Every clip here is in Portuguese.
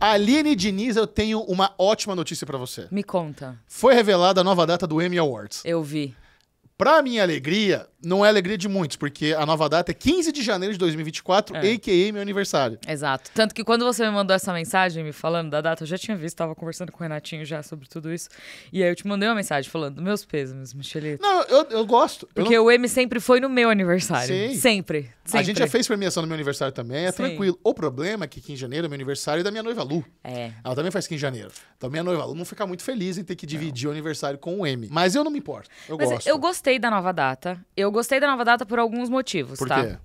Aline Diniz, eu tenho uma ótima notícia para você. Me conta. Foi revelada a nova data do Emmy Awards. Eu vi. Pra minha alegria, não é alegria de muitos, porque a nova data é 15 de janeiro de 2024, é. a.k.a. meu aniversário. Exato. Tanto que quando você me mandou essa mensagem me falando da data, eu já tinha visto, estava conversando com o Renatinho já sobre tudo isso. E aí eu te mandei uma mensagem falando, meus pêsames, Michelito. Não, eu, eu gosto. Porque eu não... o M sempre foi no meu aniversário. Sim. Sempre, sempre. A gente já fez premiação no meu aniversário também, é Sim. tranquilo. O problema é que 15 de janeiro é meu aniversário e da minha noiva Lu. É. Ela também faz 15 de janeiro. Então minha noiva Lu não fica muito feliz em ter que dividir não. o aniversário com o M. Mas eu não me importo. Eu Mas gosto. Eu gostei da nova data. Eu eu gostei da nova data por alguns motivos, por tá? Quê?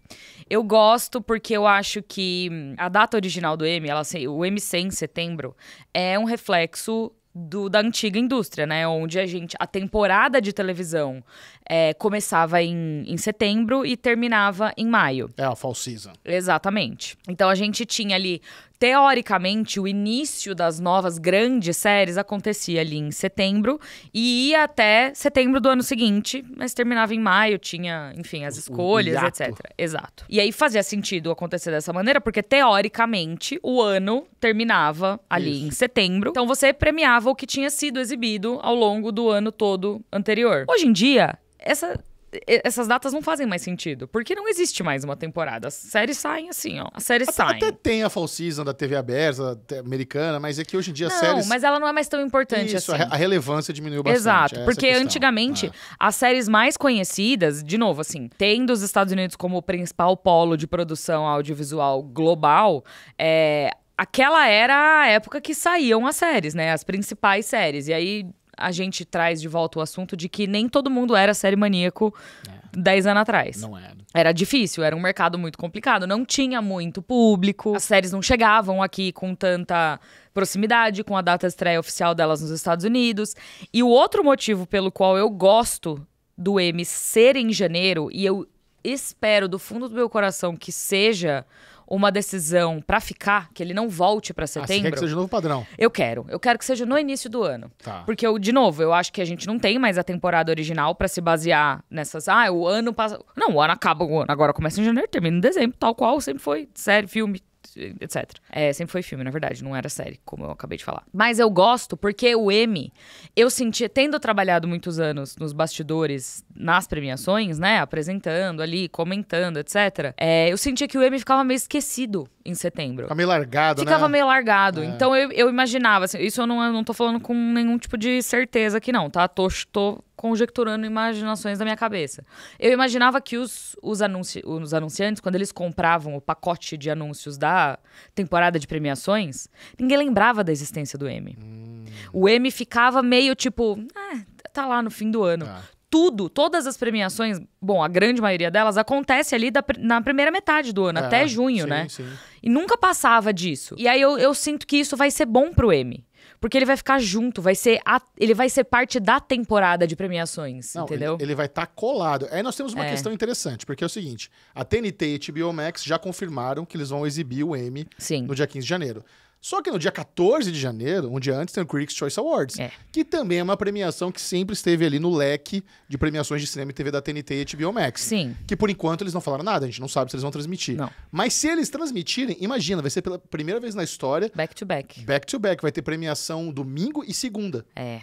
Eu gosto porque eu acho que hum, a data original do M, ela, o M100 setembro, é um reflexo do, da antiga indústria, né? Onde a gente. A temporada de televisão é, começava em, em setembro e terminava em maio. É, a fall season. Exatamente. Então a gente tinha ali teoricamente, o início das novas grandes séries acontecia ali em setembro e ia até setembro do ano seguinte, mas terminava em maio, tinha, enfim, as escolhas, etc. Exato. E aí fazia sentido acontecer dessa maneira, porque teoricamente o ano terminava ali Isso. em setembro. Então você premiava o que tinha sido exibido ao longo do ano todo anterior. Hoje em dia, essa essas datas não fazem mais sentido. Porque não existe mais uma temporada. As séries saem assim, ó. As séries até, saem. Até tem a fall season da TV aberta, americana, mas é que hoje em dia não, as séries... Não, mas ela não é mais tão importante Isso, assim. a relevância diminuiu bastante. Exato, é porque antigamente, ah. as séries mais conhecidas, de novo, assim, tendo os Estados Unidos como o principal polo de produção audiovisual global, é, aquela era a época que saíam as séries, né? As principais séries. E aí a gente traz de volta o assunto de que nem todo mundo era série maníaco é. anos atrás. Não era. Era difícil, era um mercado muito complicado, não tinha muito público, as séries não chegavam aqui com tanta proximidade, com a data de estreia oficial delas nos Estados Unidos. E o outro motivo pelo qual eu gosto do M ser em janeiro, e eu espero do fundo do meu coração que seja uma decisão para ficar, que ele não volte para setembro. Ah, você quer que seja novo padrão? Eu quero. Eu quero que seja no início do ano. Tá. Porque eu, de novo, eu acho que a gente não tem mais a temporada original para se basear nessas, ah, o ano passa, não, o ano acaba, o ano agora começa em janeiro, termina em dezembro, tal qual sempre foi, série, filme, etc. É, sempre foi filme, na verdade, não era série, como eu acabei de falar. Mas eu gosto porque o M, eu senti, tendo trabalhado muitos anos nos bastidores, nas premiações, né? Apresentando ali, comentando, etc. É, eu sentia que o M ficava meio esquecido em setembro. meio largado, Ficava né? meio largado. É. Então eu, eu imaginava, assim, isso eu não, eu não tô falando com nenhum tipo de certeza aqui, não, tá? Tô, tô conjecturando imaginações da minha cabeça. Eu imaginava que os, os, anunci, os anunciantes, quando eles compravam o pacote de anúncios da temporada de premiações, ninguém lembrava da existência do M. Hum. O M ficava meio tipo. Ah, tá lá no fim do ano. Ah tudo, todas as premiações, bom, a grande maioria delas acontece ali da, na primeira metade do ano, é, até junho, sim, né? Sim. E nunca passava disso. E aí eu, eu sinto que isso vai ser bom pro M. Porque ele vai ficar junto, vai ser a, ele vai ser parte da temporada de premiações, Não, entendeu? Ele, ele vai estar tá colado. Aí nós temos uma é. questão interessante, porque é o seguinte: a TNT e HBO Max já confirmaram que eles vão exibir o M no dia 15 de janeiro. Só que no dia 14 de janeiro, um dia antes, tem o Critics' Choice Awards, é. que também é uma premiação que sempre esteve ali no leque de premiações de cinema e TV da TNT e HBO Max. Sim. Que por enquanto eles não falaram nada, a gente não sabe se eles vão transmitir. Não. Mas se eles transmitirem, imagina, vai ser pela primeira vez na história. Back to back. Back to back. Vai ter premiação domingo e segunda. É.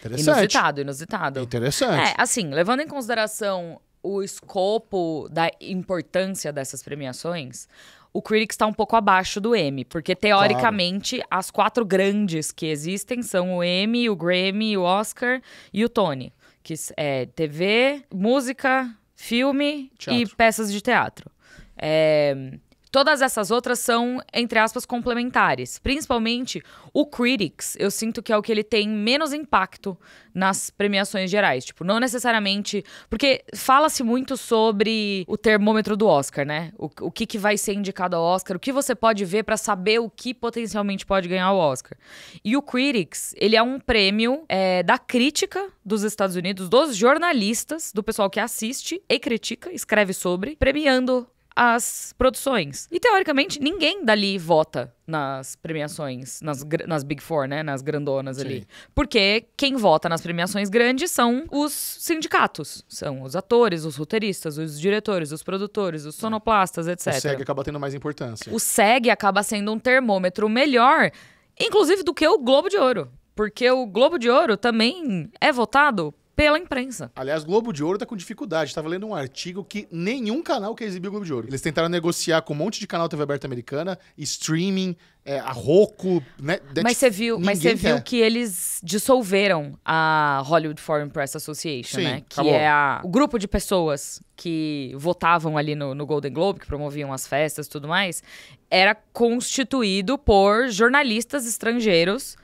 Interessante. Inusitado, inusitado. Interessante. É, assim, levando em consideração o escopo da importância dessas premiações, o Critics está um pouco abaixo do M, porque teoricamente claro. as quatro grandes que existem são o M, o Grammy, o Oscar e o Tony, que é TV, música, filme teatro. e peças de teatro. É, Todas essas outras são, entre aspas, complementares. Principalmente o Critics, eu sinto que é o que ele tem menos impacto nas premiações gerais. Tipo, não necessariamente. Porque fala-se muito sobre o termômetro do Oscar, né? O, o que, que vai ser indicado ao Oscar, o que você pode ver para saber o que potencialmente pode ganhar o Oscar. E o Critics, ele é um prêmio é, da crítica dos Estados Unidos, dos jornalistas, do pessoal que assiste e critica, escreve sobre, premiando as produções. E teoricamente, ninguém dali vota nas premiações, nas, nas Big Four, né? Nas grandonas Sim. ali. Porque quem vota nas premiações grandes são os sindicatos. São os atores, os roteiristas, os diretores, os produtores, os sonoplastas, etc. O SEG acaba tendo mais importância. O SEG acaba sendo um termômetro melhor, inclusive, do que o Globo de Ouro. Porque o Globo de Ouro também é votado pela imprensa. Aliás, Globo de Ouro tá com dificuldade. Estava lendo um artigo que nenhum canal quer exibir o Globo de Ouro. Eles tentaram negociar com um monte de canal TV aberta americana, streaming, é, a Roku, né? mas você viu, mas você viu que eles dissolveram a Hollywood Foreign Press Association, Sim, né? Tá que é a, o grupo de pessoas que votavam ali no, no Golden Globe, que promoviam as festas e tudo mais, era constituído por jornalistas estrangeiros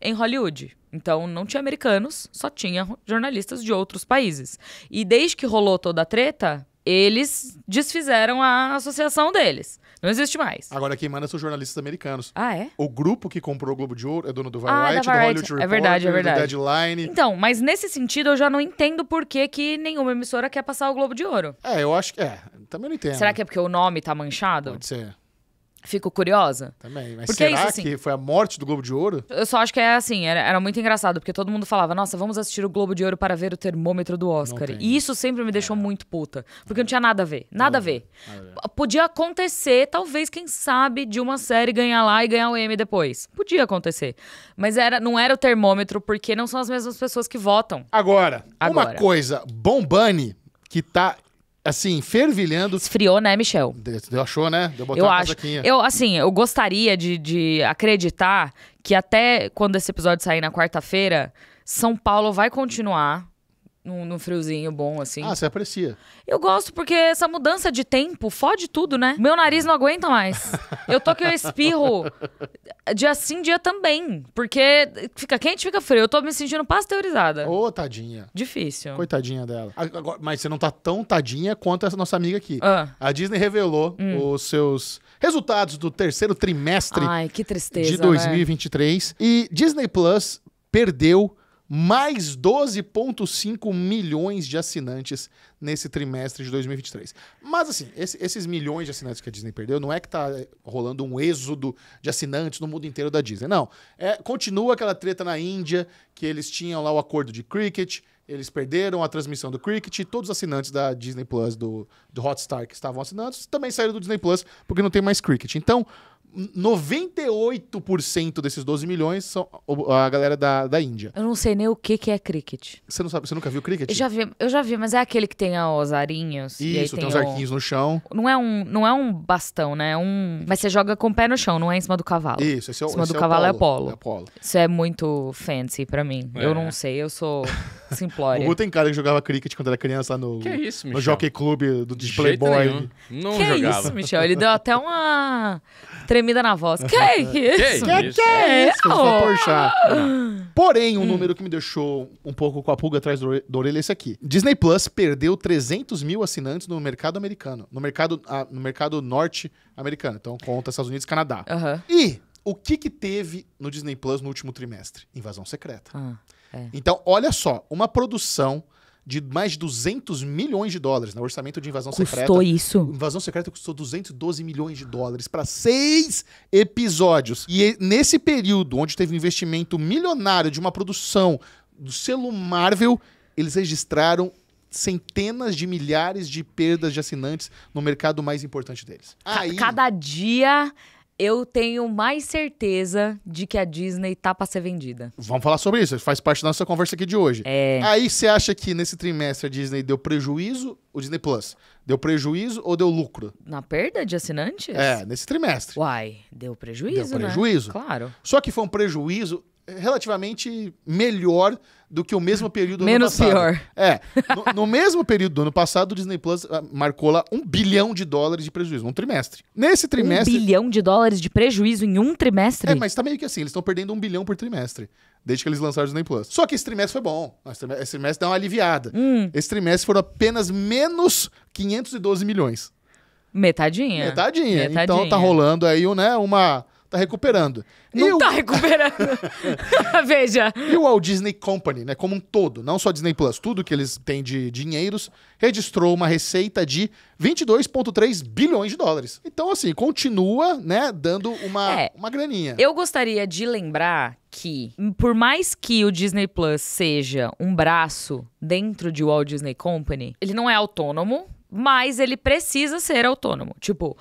em Hollywood. Então não tinha americanos, só tinha jornalistas de outros países. E desde que rolou toda a treta, eles desfizeram a associação deles. Não existe mais. Agora quem manda são jornalistas americanos. Ah, é? O grupo que comprou o Globo de Ouro é dono do Variety, ah, é do Hollywood Reporter, é verdade, é verdade. do Deadline. Então, mas nesse sentido eu já não entendo por que, que nenhuma emissora quer passar o Globo de Ouro. É, eu acho que... É, também não entendo. Será que é porque o nome tá manchado? Pode ser. Fico curiosa. Também, mas porque é será é isso, assim, que foi a morte do Globo de Ouro? Eu só acho que é assim, era, era, muito engraçado, porque todo mundo falava, nossa, vamos assistir o Globo de Ouro para ver o termômetro do Oscar. E isso sempre me deixou é. muito puta, porque não tinha nada a ver, nada, não, a, ver. nada Podia acontecer, talvez, quem sabe, de uma série ganhar lá e ganhar o M depois. Podia acontecer. Mas era, não era o termômetro, porque não são as mesmas pessoas que votam. Agora, Agora. uma coisa, Bombani, que tá assim, fervilhando. Esfriou, né, Michel? Deu, achou, né? Deu botar eu acho. Eu, assim, eu gostaria de, de acreditar que até quando esse episódio sair na quarta-feira, São Paulo vai continuar num, num, friozinho bom, assim. Ah, você aprecia. Eu gosto, porque essa mudança de tempo fode tudo, né? Meu nariz não aguenta mais. Eu tô que eu espirro dia sim, dia também. Porque fica quente, fica frio. Eu tô me sentindo pasteurizada. Ô, oh, tadinha. Difícil. Coitadinha dela. Agora, mas você não tá tão tadinha quanto essa nossa amiga aqui. Ah. A Disney revelou hum. os seus resultados do terceiro trimestre Ai, que tristeza, de 2023. Né? E Disney Plus perdeu mais 12,5 milhões de assinantes nesse trimestre de 2023. Mas, assim, esse, esses milhões de assinantes que a Disney perdeu, não é que tá eh, rolando um êxodo de assinantes no mundo inteiro da Disney. Não. É, continua aquela treta na Índia, que eles tinham lá o acordo de cricket, eles perderam a transmissão do cricket e todos os assinantes da Disney Plus, do, do Hotstar que estavam assinando, também saíram do Disney Plus porque não tem mais cricket. Então. 98% desses 12 milhões são a galera da, da Índia. Eu não sei nem o que, que é cricket. Você não sabe, você nunca viu cricket? Eu já vi, eu já vi, mas é aquele que tem os arinhos. Isso, tem, tem os arquinhos no chão. Não é um, não é um bastão, né? É um, mas você joga com o pé no chão, não é em cima do cavalo. Isso, esse é o, em cima do é cavalo é polo. é polo. Isso é muito fancy para mim. É. Eu não sei, eu sou simplória. o Guto tem cara que jogava cricket quando era criança no Que isso, Michel? No Jockey Club do de Playboy. Não que jogava. isso, Michel, ele deu até uma Tremida na voz. que é, é isso? Que, isso? que é, é isso? Oh. Porém, um hum. número que me deixou um pouco com a pulga atrás da orelha é esse aqui. Disney Plus perdeu 300 mil assinantes no mercado americano. No mercado, ah, no mercado norte americano. Então, conta Estados Unidos e Canadá. E o que que teve no Disney Plus no último trimestre? Invasão Secreta. Ah, é. Então, olha só. Uma produção de mais de 200 milhões de dólares, no né? orçamento de Invasão custou Secreta. Custou isso? Invasão Secreta custou 212 milhões de dólares para seis episódios. E nesse período, onde teve um investimento milionário de uma produção do selo Marvel, eles registraram centenas de milhares de perdas de assinantes no mercado mais importante deles. Aí, cada dia eu tenho mais certeza de que a Disney tá para ser vendida. Vamos falar sobre isso, faz parte da nossa conversa aqui de hoje. É... Aí você acha que nesse trimestre a Disney deu prejuízo, o Disney Plus, deu prejuízo ou deu lucro? Na perda de assinantes? É, nesse trimestre. Uai, deu prejuízo, Deu né? prejuízo. Né? Claro. Só que foi um prejuízo relativamente melhor do que o mesmo período do Menos ano passado. Menos pior. É. No, no, mesmo período do ano passado, o Disney Plus ah, marcou lá um bilhão de dólares de prejuízo, um trimestre. Nesse trimestre. Um bilhão de dólares de prejuízo em um trimestre? É, mas tá meio que assim, eles estão perdendo um bilhão por trimestre. Desde que eles lançaram o Disney Plus. Só que esse trimestre foi bom. Esse trimestre dá uma aliviada. Hum. Esse trimestre foram apenas menos 512 milhões. Metadinha. Metadinha. Metadinha. Então tá rolando aí né, uma tá recuperando. Não e o... tá recuperando. Veja. E o Walt Disney Company, né, como um todo, não só Disney Plus, tudo que eles têm de dinheiros, registrou uma receita de 22,3 bilhões de dólares. Então, assim, continua, né, dando uma, é, uma graninha. Eu gostaria de lembrar que, por mais que o Disney Plus seja um braço dentro de Walt Disney Company, ele não é autônomo, mas ele precisa ser autônomo. Tipo,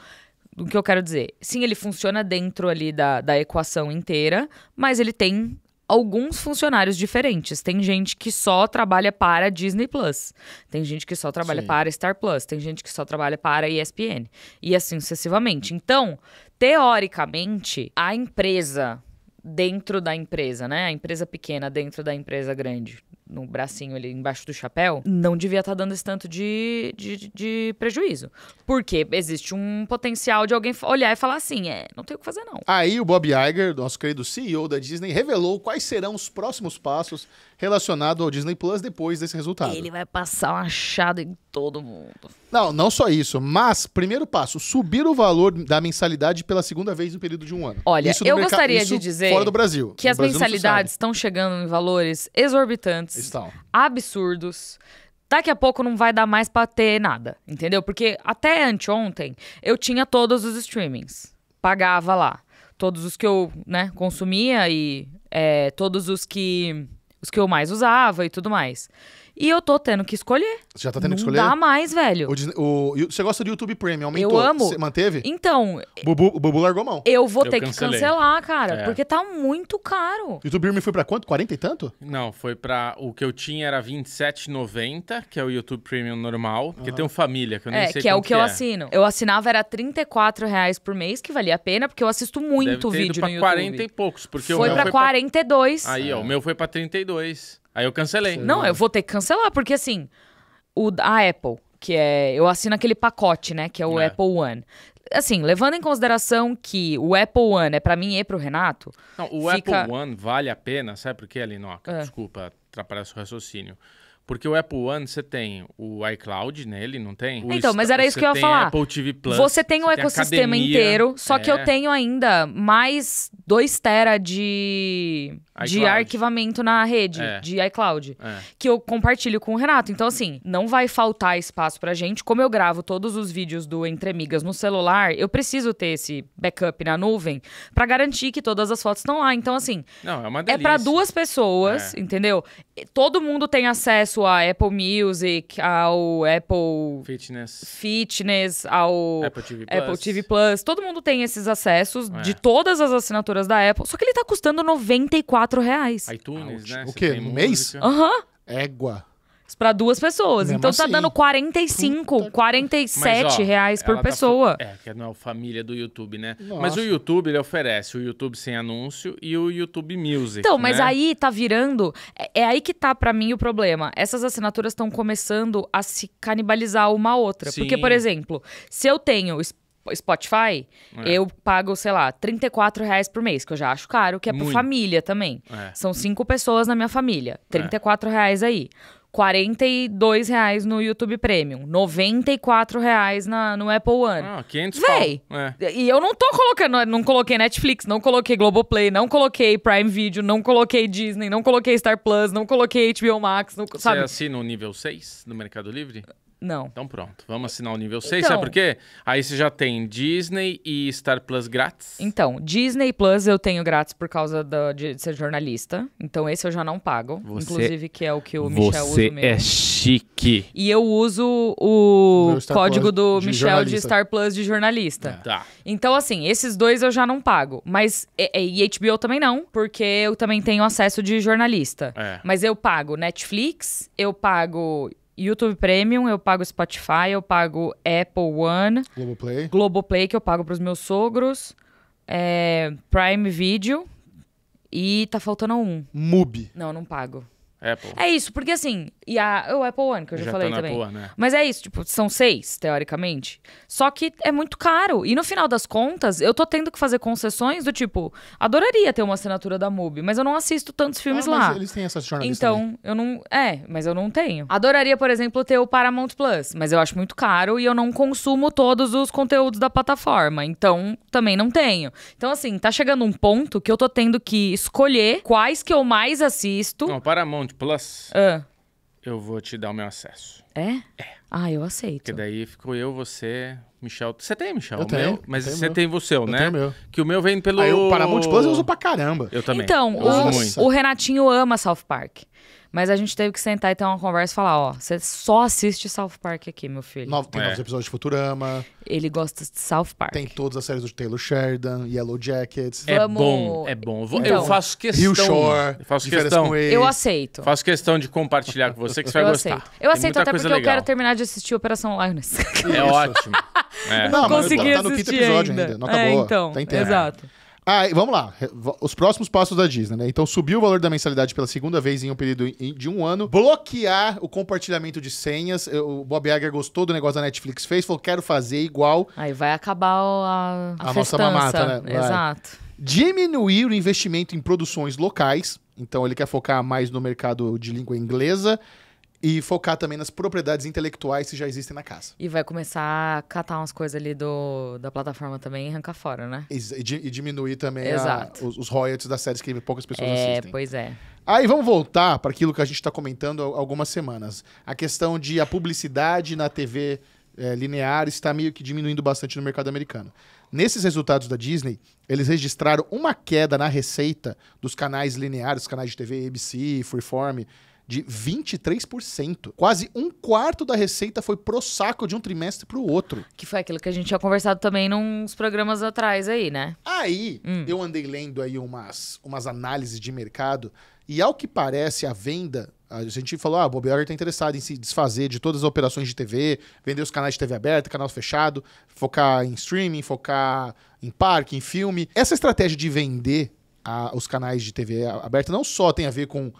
o que eu quero dizer? Sim, ele funciona dentro ali da, da equação inteira, mas ele tem alguns funcionários diferentes. Tem gente que só trabalha para Disney Plus, tem gente que só trabalha Sim. para Star Plus, tem gente que só trabalha para ESPN e assim sucessivamente. Então, teoricamente, a empresa dentro da empresa, né? A empresa pequena dentro da empresa grande no bracinho ali embaixo do chapéu, não devia estar tá dando esse tanto de, de, de, prejuízo. Porque existe um potencial de alguém olhar e falar assim, é, não tem o que fazer não. Aí o Bob Iger, nosso querido CEO da Disney, revelou quais serão os próximos passos relacionados ao Disney Plus depois desse resultado. Ele vai passar um achado em todo mundo. Não, não só isso, mas primeiro passo, subir o valor da mensalidade pela segunda vez no período de um ano. Olha, eu gostaria de dizer fora do Brasil. que no as Brasil mensalidades estão chegando em valores exorbitantes Estão. absurdos. Daqui a pouco não vai dar mais pra ter nada, entendeu? Porque até anteontem eu tinha todos os streamings. Pagava lá. Todos os que eu, né, consumia e é, todos os que, os que eu mais usava e tudo mais. E eu tô tendo que escolher. Você já tá tendo não que escolher? Não dá mais, velho. O Disney, o, você gosta do YouTube Premium, aumentou? Eu amo. Você manteve? Então... Bubu, o Bubu largou mão. Eu vou eu ter cancelei. que cancelar, cara. É. Porque tá muito caro. YouTube Premium foi pra quanto? 40 e tanto? Não, foi pra... O que eu tinha era 27,90, que é o YouTube Premium normal. Porque tem um família, que eu nem é, sei que é o que, eu é. assino. Eu assinava era 34 reais por mês, que valia a pena, porque eu assisto muito Deve ter vídeo ido pra 40 e poucos, porque foi o meu pra foi 42. Pra... Aí, ó, o é. meu foi pra 32. Aí eu cancelei. não, eu vou ter que cancelar, porque assim, o, a Apple, que é. Eu assino aquele pacote, né? Que é o é. Apple One. Assim, levando em consideração que o Apple One é para mim e pro Renato. Não, o fica... Apple One vale a pena, sabe por quê, Alinoca? É. Desculpa atrapalhar seu raciocínio. Porque o Apple One, você tem o iCloud nele, não tem? O então, mas era isso que eu ia falar. Apple TV Plus, você tem um você ecossistema tem inteiro, só é. que eu é. tenho ainda mais 2 tera de, de arquivamento na rede, é. de iCloud, é. que eu compartilho com o Renato. Então, assim, não vai faltar espaço pra gente. Como eu gravo todos os vídeos do Entre amigas no celular, eu preciso ter esse backup na nuvem para garantir que todas as fotos estão lá. Então, assim, não, é, uma é para duas pessoas, é. entendeu? Todo mundo tem acesso a Apple Music, ao Apple Fitness, Fitness ao Apple TV, Plus. Apple TV Plus. Todo mundo tem esses acessos é. de todas as assinaturas da Apple. Só que ele tá custando 94 reais. iTunes, né? O quê? No mês? Aham. Égua para duas pessoas. Mesmo então tá assim. tá dando 45, 47 mas, ó, reais por tá pessoa. Tá, é, que não é o família do YouTube, né? Nossa. Mas o YouTube, ele oferece o YouTube sem anúncio e o YouTube Music, Então, mas né? aí tá virando... É, é, aí que tá para mim o problema. Essas assinaturas estão começando a se canibalizar uma a outra. Sim. Porque, por exemplo, se eu tenho Spotify, é. eu pago, sei lá, 34 reais por mês, que eu já acho caro, que é por família também. É. São cinco pessoas na minha família. 34 é. reais aí. 42 reais no YouTube Premium, 94 reais na, no Apple One. Ah, 500 Véi, é. e eu não tô colocando, não coloquei Netflix, não coloquei Globoplay, não coloquei Prime Video, não coloquei Disney, não coloquei Star Plus, não coloquei HBO Max, não, sabe? Você assina o nível 6 no Mercado Livre? Não. Então pronto, vamos assinar o nível 6, então, sabe por quê? Aí você já tem Disney e Star Plus grátis. Então, Disney Plus eu tenho grátis por causa do, de, ser jornalista. Então esse eu já não pago. Você, inclusive, que é o que o Michel usa mesmo. Você é chique. E eu uso o código Plus do de Michel jornalista. de Star Plus de jornalista. É. Tá. Então, assim, esses dois eu já não pago. Mas é, é, e, e HBO também não, porque eu também tenho acesso de jornalista. É. Mas eu pago Netflix, eu pago YouTube Premium, eu pago Spotify, eu pago Apple One. Globoplay. Globoplay, que eu pago pros meus sogros. É, Prime Video. E tá faltando um. Mubi. Não, não pago. Apple. É isso, porque assim, e a, o Apple One, que eu já, já tá falei tá também. Apple One, né? Mas é isso, tipo, são seis, teoricamente. Só que é muito caro. E no final das contas, eu tô tendo que fazer concessões do tipo, adoraria ter uma assinatura da MUBI, mas eu não assisto tantos ah, filmes ah, lá. eles têm essas jornalistas. Então, eu não. É, mas eu não tenho. Adoraria, por exemplo, ter o Paramount Plus, mas eu acho muito caro e eu não consumo todos os conteúdos da plataforma. Então, também não tenho. Então, assim, tá chegando um ponto que eu tô tendo que escolher quais que eu mais assisto. Não, Paramount Paramount Plus, eu vou te dar o meu acesso. é? É. Ah, eu aceito. Porque daí ficou eu, você, Michel. Você tem, Michel? Eu o tenho, meu, mas você tem o seu, né? tenho meu. Que o meu vem pelo. Aí o Paramount Plus eu uso pra caramba. Eu também. Então, Eu uso muito. o Renatinho ama South Park. Mas a gente teve que sentar e ter uma conversa e falar: ó, você só assiste South Park aqui, meu filho. Novo, tem é. novos episódios de Futurama. Ele gosta de South Park. Tem todas as séries do Taylor Sheridan, Yellow Jackets. É Vamos... bom, é bom. Então, eu faço questão. Rio Shore. Eu faço questão. Eu aceito. Faço questão de compartilhar com você que você vai eu gostar. Aceito. Eu aceito até porque legal. eu quero terminar de assistir Operação Lioness. É ótimo. É. Não, Consegui mas tá, no quinto episódio ainda. ainda. Não acabou. É, então, tá tempo. Exato. Ah, vamos lá. Os próximos passos da Disney, né? Então, subir o valor da mensalidade pela segunda vez em um período de um ano, bloquear o compartilhamento de senhas. O Bob Iger gostou do negócio da Netflix, fez, falou, quero fazer igual. Aí vai acabar a, a, a nossa mamata, né? Vai. Exato. Diminuir o investimento em produções locais. Então, ele quer focar mais no mercado de língua inglesa. E focar também nas propriedades intelectuais que já existem na casa. E vai começar a catar umas coisas ali do, da plataforma também e arrancar fora, né? E, e diminuir também a, os, os, royalties das séries que poucas pessoas é, assistem. É, pois é. Aí vamos voltar para aquilo que a gente está comentando há algumas semanas. A questão de a publicidade na TV é, linear está meio que diminuindo bastante no mercado americano. Nesses resultados da Disney, eles registraram uma queda na receita dos canais lineares, canais de TV ABC, Freeform, de 23%. Quase um quarto da receita foi pro saco de um trimestre pro outro. Que foi aquilo que a gente tinha conversado também nos programas atrás aí, né? Aí, hum. eu andei lendo aí umas, umas análises de mercado e ao que parece a venda a gente falou, ah, a Bob Orger está interessado em se desfazer de todas as operações de TV, vender os canais de TV aberta, canal fechado, focar em streaming, focar em parque, em filme. Essa estratégia de vender a, os canais de TV aberta não só tem a ver com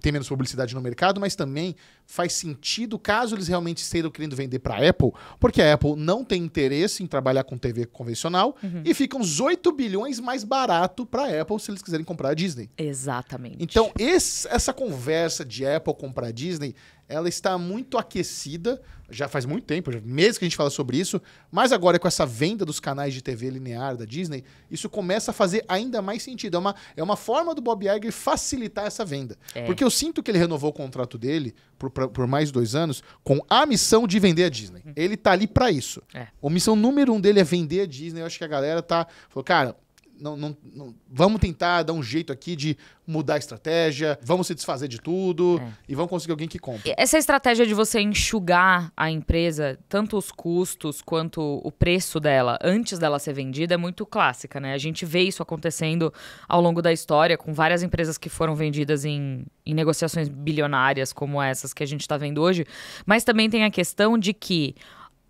tem menos publicidade no mercado, mas também faz sentido caso eles realmente estejam querendo vender para a Apple, porque a Apple não tem interesse em trabalhar com TV convencional uhum. e fica uns 8 bilhões mais barato para a Apple se eles quiserem comprar a Disney. Exatamente. Então, esse, essa conversa de Apple comprar a Disney, ela está muito aquecida, já faz muito tempo, meses que a gente fala sobre isso, mas agora com essa venda dos canais de TV linear da Disney, isso começa a fazer ainda mais sentido. É uma, é uma forma do Bob Iger facilitar essa venda. É. Porque eu sinto que ele renovou o contrato dele por, por, mais dois anos com a missão de vender a Disney. Uhum. Ele tá ali para isso. É. A missão número um dele é vender a Disney. Eu acho que a galera tá. Falou, cara, não, não, não, vamos tentar dar um jeito aqui de mudar a estratégia, vamos se desfazer de tudo é. e vamos conseguir alguém que compre. Essa estratégia de você enxugar a empresa, tanto os custos quanto o preço dela, antes dela ser vendida, é muito clássica, né? A gente vê isso acontecendo ao longo da história com várias empresas que foram vendidas em, em negociações bilionárias como essas que a gente está vendo hoje, mas também tem a questão de que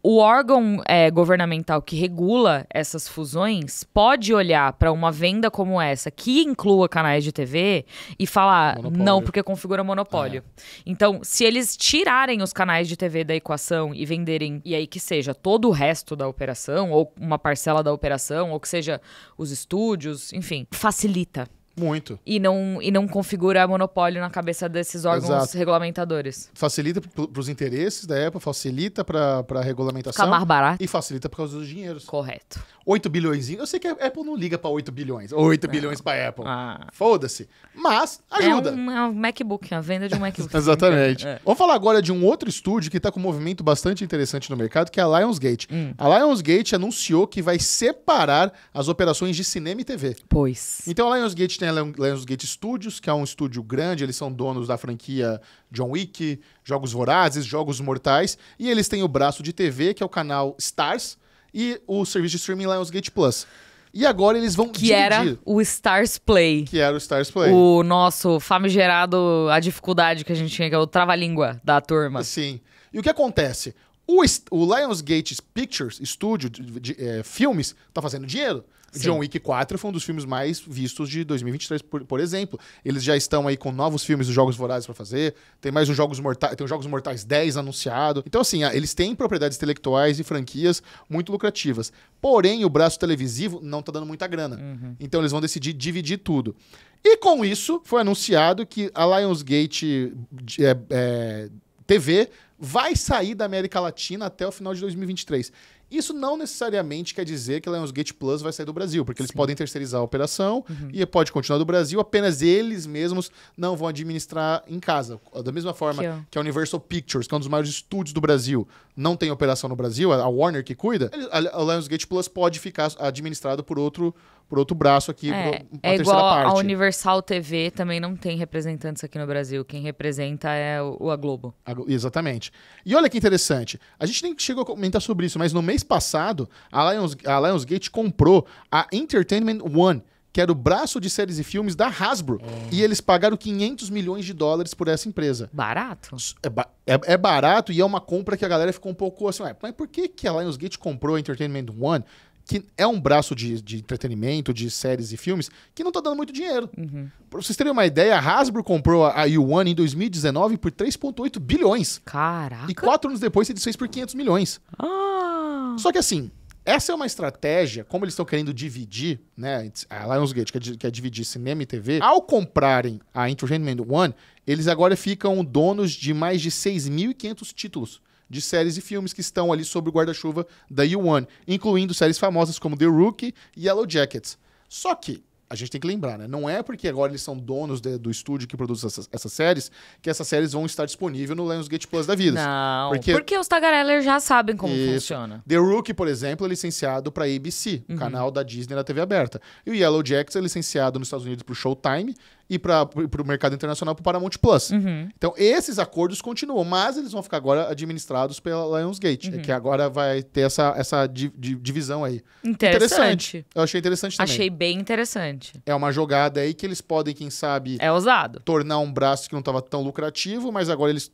o órgão é, governamental que regula essas fusões pode olhar para uma venda como essa, que inclua canais de TV, e falar monopólio. não, porque configura monopólio. é. Então, se eles tirarem os canais de TV da equação e venderem, e aí que seja todo o resto da operação, ou uma parcela da operação, ou que seja os estúdios, enfim, facilita. Muito. E não, e não configura monopólio na cabeça desses órgãos Exato. regulamentadores. Facilita para os interesses da Apple, facilita para a regulamentação. Fica mais barato. E facilita por causa dos dinheiros. Correto. 8 bilhões. Eu sei que a Apple não liga para 8 bilhões. 8 não. bilhões para Apple. Ah. Foda-se. Mas ajuda. É um, é um MacBook, é a venda de um MacBook. Exatamente. É. Vamos falar agora de um outro estúdio que está com um movimento bastante interessante no mercado, que é a Lionsgate. Hum. A Lionsgate anunciou que vai separar as operações de cinema e TV. Pois. Então a Lionsgate tem tem a Lionsgate Studios, que é um estúdio grande, eles são donos da franquia John Wick, Jogos Vorazes, Jogos Mortais, e eles têm o braço de TV, que é o canal Stars, e o serviço de streaming Lionsgate Plus. E agora eles vão Que dividir. era o Stars Play. Que era o Stars Play. O nosso famigerado, a dificuldade que a gente tinha, que é o trava-língua da turma. Sim. E o que acontece? O, o Lionsgate Pictures, estúdio de, de, de eh, é, filmes, tá fazendo dinheiro. Sim. John Wick 4 foi um dos filmes mais vistos de 2023, por, por exemplo. Eles já estão aí com novos filmes dos Jogos Vorazes para fazer. Tem mais os Jogos Mortais, tem os Jogos Mortais 10 anunciado. Então, assim, ah, eles têm propriedades intelectuais e franquias muito lucrativas. Porém, o braço televisivo não tá dando muita grana. Uhum. Então, eles vão decidir dividir tudo. E com isso, foi anunciado que a Lionsgate é, é, TV vai sair da América Latina até o final de 2023. Isso não necessariamente quer dizer que a Lionsgate Plus vai sair do Brasil, porque eles podem terceirizar a operação uhum. e pode continuar do Brasil, apenas eles mesmos não vão administrar em casa. Da mesma forma que, que a Universal Pictures, que é um dos maiores estúdios do Brasil, não tem operação no Brasil, a Warner que cuida, a Lionsgate Plus pode ficar administrado por outro por outro braço aqui, é, por uma é terceira igual parte. A Universal TV também não tem representantes aqui no Brasil. Quem representa é o, a Globo. A, exatamente. E olha que interessante. A gente nem chegou a comentar sobre isso, mas no mês passado, a, Lions, a Lionsgate comprou a Entertainment One, que era o braço de séries e filmes da Hasbro. É. E eles pagaram 500 milhões de dólares por essa empresa. Barato. É, ba é, é, barato e é uma compra que a galera ficou um pouco assim, mas por que, que a Lionsgate comprou a Entertainment One? que é um braço de, de entretenimento, de séries e filmes, que não tá dando muito dinheiro. Uhum. Pra vocês terem uma ideia, a Hasbro comprou a Yuan em 2019 por 3,8 bilhões. Caraca! E quatro anos depois ele fez por 500 milhões. Ah. Só que assim, essa é uma estratégia, como eles estão querendo dividir, né? A Lionsgate quer, é quer dividir cinema e TV. Ao comprarem a Entertainment One, eles agora ficam donos de mais de 6.500 títulos de séries e filmes que estão ali sob o guarda-chuva da U1, incluindo séries famosas como The Rookie e Yellow Jackets. Só que a gente tem que lembrar, né? Não é porque agora eles são donos de, do estúdio que produz essas, essas, séries que essas séries vão estar disponíveis no Lionsgate Plus da vida. Não, porque, porque os tagarelers já sabem como Isso. funciona. The Rookie, por exemplo, é licenciado para ABC, uhum. o canal da Disney na TV aberta. E o Yellow Jackets é licenciado nos Estados Unidos para o Showtime e para o mercado internacional para o Paramount Plus. Uhum. Então, esses acordos continuam, mas eles vão ficar agora administrados pela Lionsgate, uhum. que agora vai ter essa, essa di, di, divisão aí. Interessante. interessante. Eu achei interessante também. Achei bem interessante. É uma jogada aí que eles podem, quem sabe... É ousado. Tornar um braço que não estava tão lucrativo, mas agora eles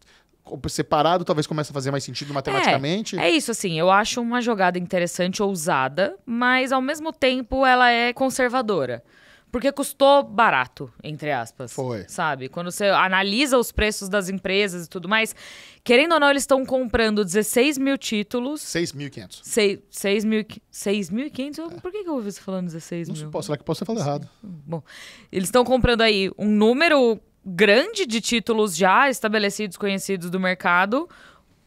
separado talvez comece a fazer mais sentido matematicamente. É, é, isso, assim. Eu acho uma jogada interessante, ousada, mas ao mesmo tempo ela é conservadora. Porque custou barato, entre aspas. Foi. Sabe? Quando você analisa os preços das empresas e tudo mais, querendo ou não, eles estão comprando 16 mil títulos. 6.500. 6.500? Por que, que eu ouvi você falando 16 não mil? será que posso ter falado errado? Bom, eles estão comprando aí um número grande de títulos já estabelecidos, conhecidos do mercado,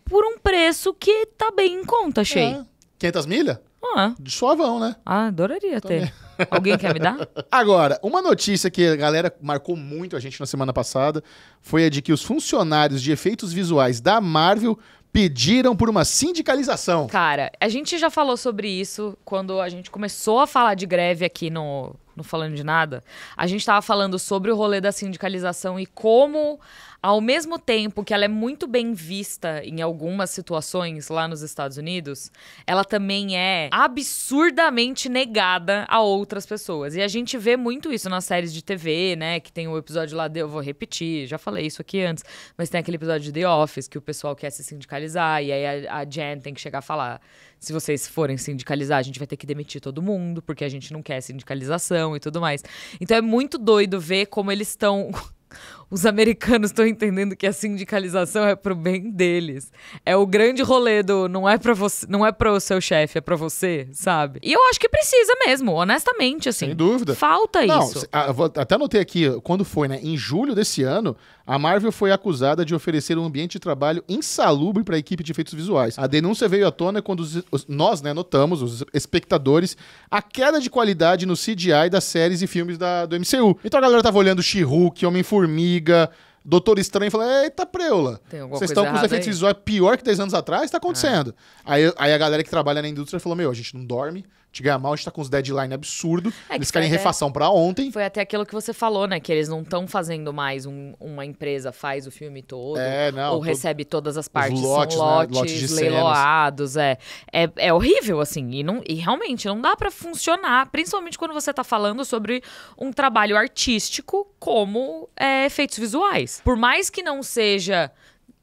por um preço que tá bem em conta, achei. É. 500 milha? Ah. De suavão, né? Ah, adoraria Também. ter. Alguém quer me dar? Agora, uma notícia que a galera marcou muito a gente na semana passada foi a de que os funcionários de efeitos visuais da Marvel pediram por uma sindicalização. Cara, a gente já falou sobre isso quando a gente começou a falar de greve aqui no, não Falando de Nada. A gente estava falando sobre o rolê da sindicalização e como ao mesmo tempo que ela é muito bem vista em algumas situações lá nos Estados Unidos, ela também é absurdamente negada a outras pessoas. E a gente vê muito isso nas séries de TV, né? Que tem o um episódio lá de. Eu vou repetir, já falei isso aqui antes, mas tem aquele episódio de The Office que o pessoal quer se sindicalizar e aí a, a Jen tem que chegar a falar se vocês forem sindicalizar, a gente vai ter que demitir todo mundo, porque a gente não quer sindicalização e tudo mais. Então é muito doido ver como eles estão. Os americanos estão entendendo que a sindicalização é pro bem deles. É o grande rolê do não é para você, não é pro seu chefe, é para você, sabe? E eu acho que precisa mesmo, honestamente, assim. Sem dúvida. Falta não, isso. A, ah, até notei aqui quando foi, né? Em julho desse ano, a Marvel foi acusada de oferecer um ambiente de trabalho insalubre para a equipe de efeitos visuais. A denúncia veio à tona quando os, os, nós, né, notamos, os espectadores, a queda de qualidade no CGI das séries e filmes da, do MCU. Então a galera tava olhando She-Hulk, Homem-Formiga Formiga, Doutor Estranho, fala, eita preula, vocês estão com os efeitos visuais pior que 10 anos atrás, está acontecendo. Ah. Aí, aí a galera que trabalha na indústria falou, meu, a gente não dorme, gente ganha mal, a gente tá com uns deadline absurdo. É que eles querem né? refação para ontem. Foi até aquilo que você falou, né? Que eles não estão fazendo mais um, uma empresa faz o filme todo. É, não, ou todo... recebe todas as partes. Os lotes, São lotes, né? lotes leiloados. É. é. É horrível, assim. E, não, e realmente não dá para funcionar. Principalmente quando você tá falando sobre um trabalho artístico como é, efeitos visuais. Por mais que não seja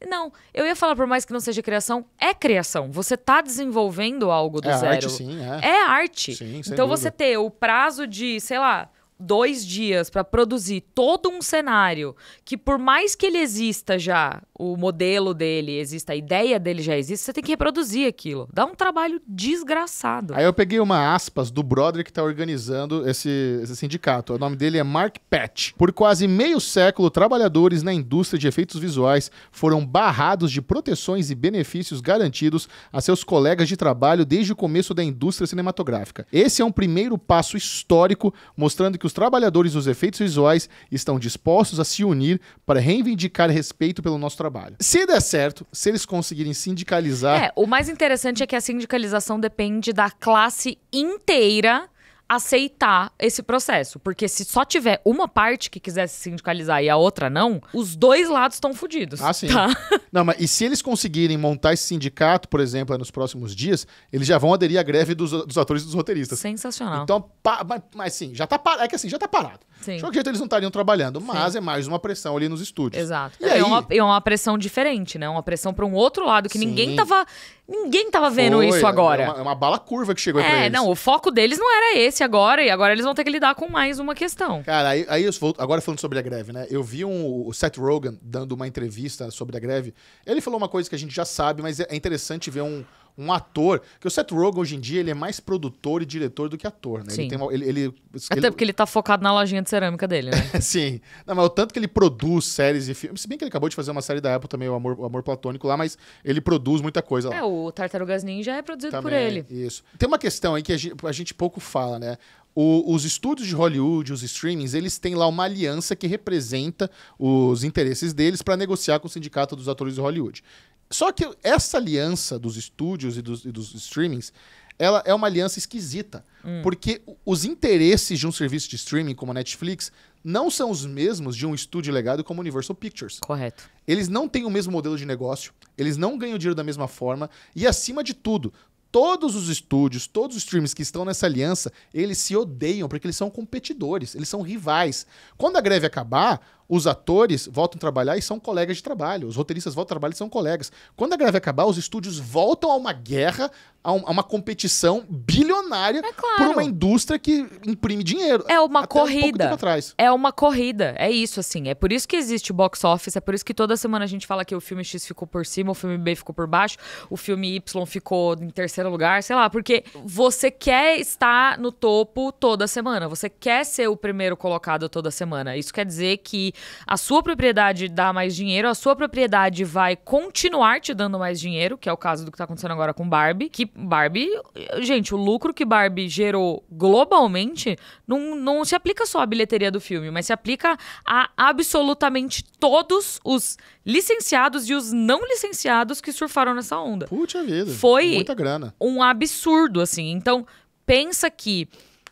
não, eu ia falar por mais que não seja criação, é criação. Você está desenvolvendo algo do é zero. Arte, sim, é. é arte. Sim, então dúvida. você ter o prazo de, sei lá, dois dias para produzir todo um cenário que, por mais que ele exista já, o modelo dele exista, a ideia dele já existe, você tem que reproduzir aquilo. Dá um trabalho desgraçado. Aí eu peguei uma aspas do brother que está organizando esse, esse sindicato. O nome dele é Mark Patch. Por quase meio século, trabalhadores na indústria de efeitos visuais foram barrados de proteções e benefícios garantidos a seus colegas de trabalho desde o começo da indústria cinematográfica. Esse é um primeiro passo histórico mostrando que o os trabalhadores dos efeitos visuais estão dispostos a se unir para reivindicar respeito pelo nosso trabalho. Se der certo, se eles conseguirem sindicalizar. É, o mais interessante é que a sindicalização depende da classe inteira aceitar esse processo. Porque se só tiver uma parte que quiser se sindicalizar e a outra não, os dois lados estão fodidos. Ah, sim. Tá? Não, mas e se eles conseguirem montar esse sindicato, por exemplo, nos próximos dias, eles já vão aderir à greve dos, dos atores e dos roteiristas. Sensacional. Então, mas, mas sim, já tá parado. É que assim, já tá parado. Sim. De qualquer jeito, eles não estariam trabalhando, mas Sim. é mais uma pressão ali nos estúdios. Exato. E é, é aí... uma, é uma pressão diferente, né? Uma pressão para um outro lado que Sim. ninguém tava. Ninguém tava vendo Foi, isso é, agora. É uma, é uma, bala curva que chegou aqui. é, pra eles. não, o foco deles não era esse agora, e agora eles vão ter que lidar com mais uma questão. Cara, aí, aí eu vou, agora falando sobre a greve, né? Eu vi um, o Seth Rogen dando uma entrevista sobre a greve. Ele falou uma coisa que a gente já sabe, mas é interessante ver um um ator. Que o Seth Rogen, hoje em dia, ele é mais produtor e diretor do que ator, né? Sim. Ele tem uma, ele, ele, Até ele... porque ele tá focado na lojinha de cerâmica dele, né? Sim. Não, mas o tanto que ele produz séries e filmes. Se bem que ele acabou de fazer uma série da Apple também, o Amor, o Amor Platônico lá, mas ele produz muita coisa lá. É, o Tartarugas Ninja é produzido também, por ele. Isso. Tem uma questão aí que a gente, a gente pouco fala, né? O, os estúdios de Hollywood, os streamings, eles têm lá uma aliança que representa os interesses deles para negociar com o sindicato dos atores de Hollywood. Só que essa aliança dos estúdios e dos, e dos streamings, ela é uma aliança esquisita. Hum. Porque os interesses de um serviço de streaming como a Netflix não são os mesmos de um estúdio legado como Universal Pictures. Correto. Eles não têm o mesmo modelo de negócio, eles não ganham dinheiro da mesma forma e, acima de tudo, todos os estúdios, todos os streams que estão nessa aliança, eles se odeiam porque eles são competidores, eles são rivais. Quando a greve acabar, os atores voltam a trabalhar e são colegas de trabalho. Os roteiristas voltam a trabalhar e são colegas. Quando a greve acabar, os estúdios voltam a uma guerra, a, um, a uma competição bilionária é claro. por uma indústria que imprime dinheiro. É uma corrida. Um é uma corrida. É isso, assim. É por isso que existe o box office. É por isso que toda semana a gente fala que o filme X ficou por cima, o filme B ficou por baixo, o filme Y ficou em terceiro lugar, sei lá. Porque você quer estar no topo toda semana. Você quer ser o primeiro colocado toda semana. Isso quer dizer que a sua propriedade dá mais dinheiro, a sua propriedade vai continuar te dando mais dinheiro, que é o caso do que tá acontecendo agora com Barbie, que Barbie, gente, o lucro que Barbie gerou globalmente não, não se aplica só à bilheteria do filme, mas se aplica a absolutamente todos os licenciados e os não licenciados que surfaram nessa onda. Puta vida. Foi muita grana. um absurdo, assim. Então, pensa que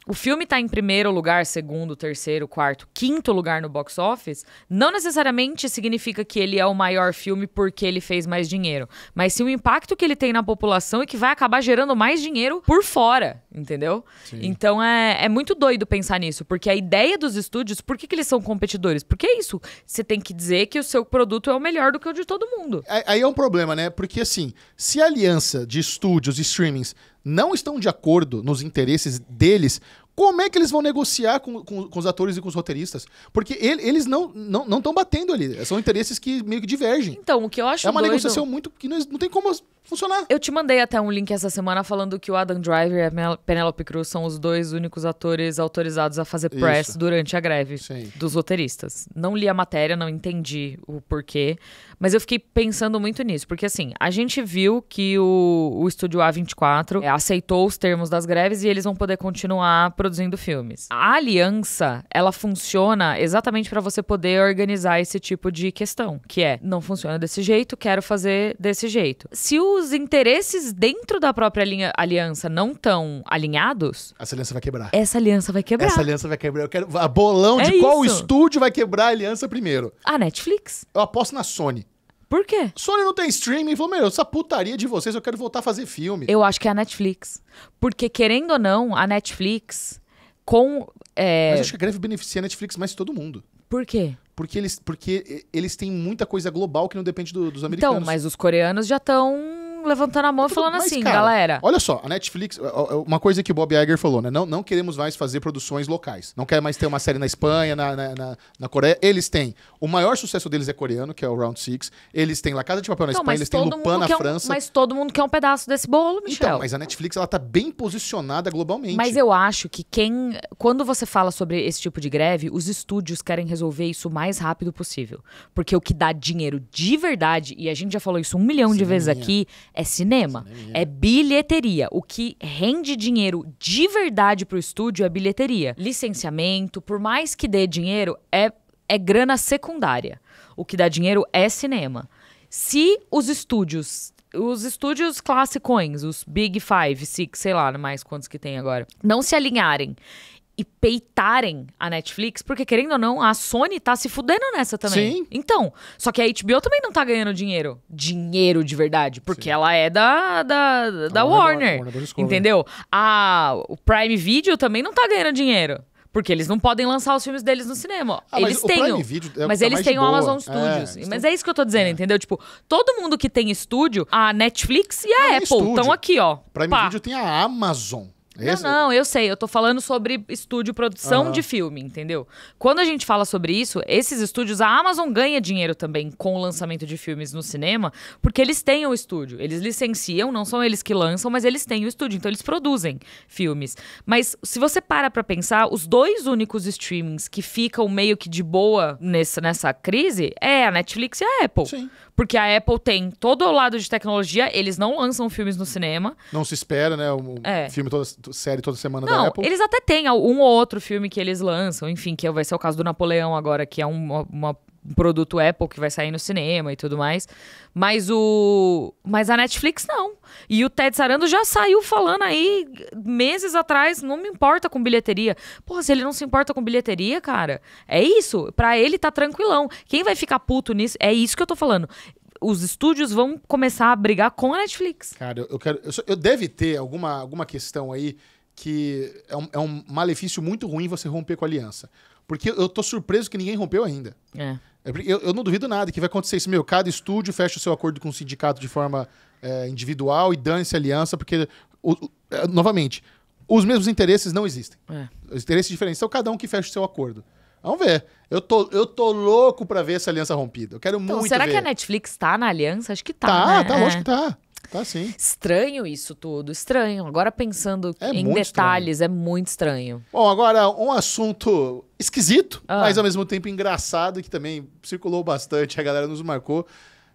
o filme está em primeiro lugar, segundo, terceiro, quarto, quinto lugar no box office, não necessariamente significa que ele é o maior filme porque ele fez mais dinheiro, mas sim o impacto que ele tem na população e é que vai acabar gerando mais dinheiro por fora, entendeu? Sim. Então é, é muito doido pensar nisso, porque a ideia dos estúdios, por que, que eles são competidores? Porque é isso, você tem que dizer que o seu produto é o melhor do que o de todo mundo. Aí é um problema, né? Porque assim, se a aliança de estúdios e streamings não estão de acordo nos interesses deles como é que eles vão negociar com, com, com os atores e com os roteiristas? Porque ele, eles não estão não, não batendo ali. São interesses que meio que divergem. Então, o que eu acho É uma doido... negociação muito que não, não tem como funcionar. Eu te mandei até um link essa semana falando que o Adam Driver e a Penelope Cruz são os dois únicos atores autorizados a fazer press Isso. durante a greve Sim. dos roteiristas. Não li a matéria, não entendi o porquê, mas eu fiquei pensando muito nisso, porque assim, a gente viu que o, o estúdio A24 é, aceitou os termos das greves e eles vão poder continuar produzindo produzindo filmes. A aliança, ela funciona exatamente para você poder organizar esse tipo de questão, que é não funciona desse jeito, quero fazer desse jeito. Se os interesses dentro da própria linha, aliança não estão alinhados, essa aliança vai quebrar. Essa aliança vai quebrar. Essa aliança vai quebrar. Eu quero a bolão é de isso. qual estúdio vai quebrar a aliança primeiro? A Netflix. Eu aposto na Sony. Por quê? Sony não tem streaming. Falou, meu, essa putaria de vocês, eu quero voltar a fazer filme. Eu acho que é a Netflix. Porque, querendo ou não, a Netflix com. É... Mas acho que a greve beneficia a Netflix mais que todo mundo. Por quê? Porque eles, porque eles têm muita coisa global que não depende do, dos então, americanos. Então, mas os coreanos já estão levantando a mão e falando mas, assim, cara, galera. Olha só, a Netflix, uma coisa que o Bob Iger falou, né? Não, não queremos mais fazer produções locais. Não quer mais ter uma série na Espanha, na, na, na, na Coreia. Eles têm. O maior sucesso deles é coreano, que é o Round Six. Eles têm La Casa de Papel na não, Espanha, eles têm Lupin na um, França. mas todo mundo quer um pedaço desse bolo, então, Michel. Então, mas a Netflix, ela tá bem posicionada globalmente. Mas eu acho que quem. Quando você fala sobre esse tipo de greve, os estúdios querem resolver isso o mais rápido possível. Porque o que dá dinheiro de verdade, e a gente já falou isso um milhão Sim, de vezes minha. aqui, é cinema, é bilheteria. O que rende dinheiro de verdade pro estúdio é bilheteria. Licenciamento, por mais que dê dinheiro, é, é grana secundária. O que dá dinheiro é cinema. Se os estúdios os estúdios classicões, os Big Five, Six, sei lá mais quantos que tem agora, não se alinharem e peitarem a Netflix, porque querendo ou não, a Sony tá se fudendo nessa também. Sim. Então, só que a HBO também não tá ganhando dinheiro. Dinheiro de verdade, porque Sim. ela é da, da, é da Warner. Warner, Warner entendeu? A, o Prime Video também não tá ganhando dinheiro. Porque eles não podem lançar os filmes deles no cinema. Ah, eles têm. É mas tá eles têm o Amazon Studios. É, mas é isso que eu tô dizendo, é. entendeu? Tipo, todo mundo que tem estúdio, a Netflix e a não, Apple estão aqui, ó. Prime Pá. Video tem a Amazon. Esse... Não, é não, eu sei. Eu tô falando sobre estúdio produção uhum. de filme, entendeu? Quando a gente fala sobre isso, esses estúdios, a Amazon ganha dinheiro também com o lançamento de filmes no cinema, porque eles têm o estúdio. Eles licenciam, não são eles que lançam, mas eles têm o estúdio. Então eles produzem filmes. Mas se você para pra pensar, os dois únicos streamings que ficam meio que de boa nessa, nessa crise é a Netflix e a Apple. Sim. Porque a Apple tem todo o lado de tecnologia, eles não lançam filmes no cinema. Não se espera, né? Um é. filme, toda, série toda semana não, da Apple. Eles até têm um ou outro filme que eles lançam, enfim, que vai ser o caso do Napoleão agora, que é uma, uma produto Apple que vai sair no cinema e tudo mais. Mas o. Mas a Netflix não. E o Ted Sarando já saiu falando aí meses atrás, não me importa com bilheteria. Pô, se ele não se importa com bilheteria, cara, é isso. Pra ele tá tranquilão. Quem vai ficar puto nisso? É isso que eu tô falando. Os estúdios vão começar a brigar com a Netflix. Cara, eu quero. Eu, eu deve ter alguma, alguma questão aí que é um, é um malefício muito ruim você romper com a aliança. Porque eu tô surpreso que ninguém rompeu ainda. É. É eu, eu, não duvido nada que vai acontecer isso. Meu, cada estúdio fecha o seu acordo com o sindicato de forma é, individual e dane-se aliança, porque, o, o, é, novamente, os mesmos interesses não existem. É. Os interesses diferentes são então, cada um que fecha o seu acordo. Vamos ver. Eu tô, eu tô louco para ver essa aliança rompida. Eu quero então, muito será ver. que a Netflix tá na aliança? Acho que tá, Tá, né? tá, acho é. que tá. Tá sim. Estranho isso tudo, estranho. Agora pensando em detalhes, estranho. é muito estranho. Bom, agora um assunto esquisito, ah. mas ao mesmo tempo engraçado, que também circulou bastante, a galera nos marcou.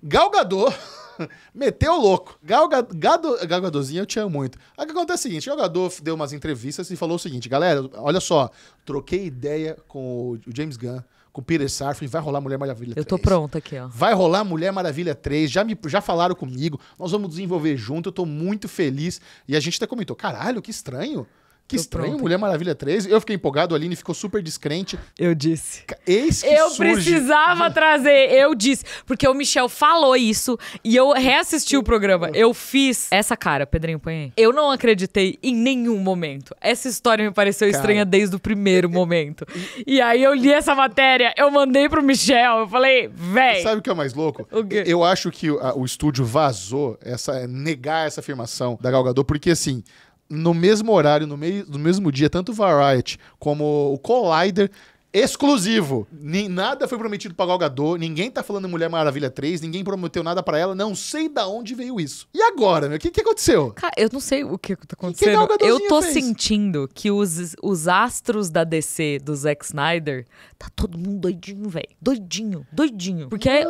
Galgador meteu louco. Galgadorzinho Gado, Gado, eu tinha muito. Aí o que acontece é o seguinte: o Galgador deu umas entrevistas e falou o seguinte, galera, olha só, troquei ideia com o James Gunn com o Peter Safran, vai rolar Mulher Maravilha 3. Eu tô pronta aqui, ó. Vai rolar Mulher Maravilha 3, já, me, já falaram comigo, nós vamos desenvolver junto, eu tô muito feliz. E a gente até comentou, caralho, que estranho. Que estranho, Mulher Maravilha 13. Eu fiquei empolgado, a Aline ficou super descrente. Eu disse. Eis que Eu surge... precisava trazer, eu disse. Porque o Michel falou isso e eu reassisti o programa. Eu fiz essa cara, Pedrinho, põe aí. Eu não acreditei em nenhum momento. Essa história me pareceu cara. estranha desde o primeiro momento. E aí eu li essa matéria, eu mandei pro Michel, eu falei, véi. Sabe o que é mais louco? Eu acho que o estúdio vazou essa negar essa afirmação da galgador porque assim, no mesmo horário, no, meio, no mesmo dia, tanto o Variety como o Collider exclusivo. Nem, nada foi prometido pra Galgador, ninguém tá falando em Mulher Maravilha 3, ninguém prometeu nada para ela, não sei da onde veio isso. E agora, meu? O que, que aconteceu? Cara, eu não sei o que tá acontecendo. Que que eu tô fez? sentindo que os, os astros da DC, do Zack Snyder, tá todo mundo doidinho, velho. Doidinho, doidinho. Porque é, é,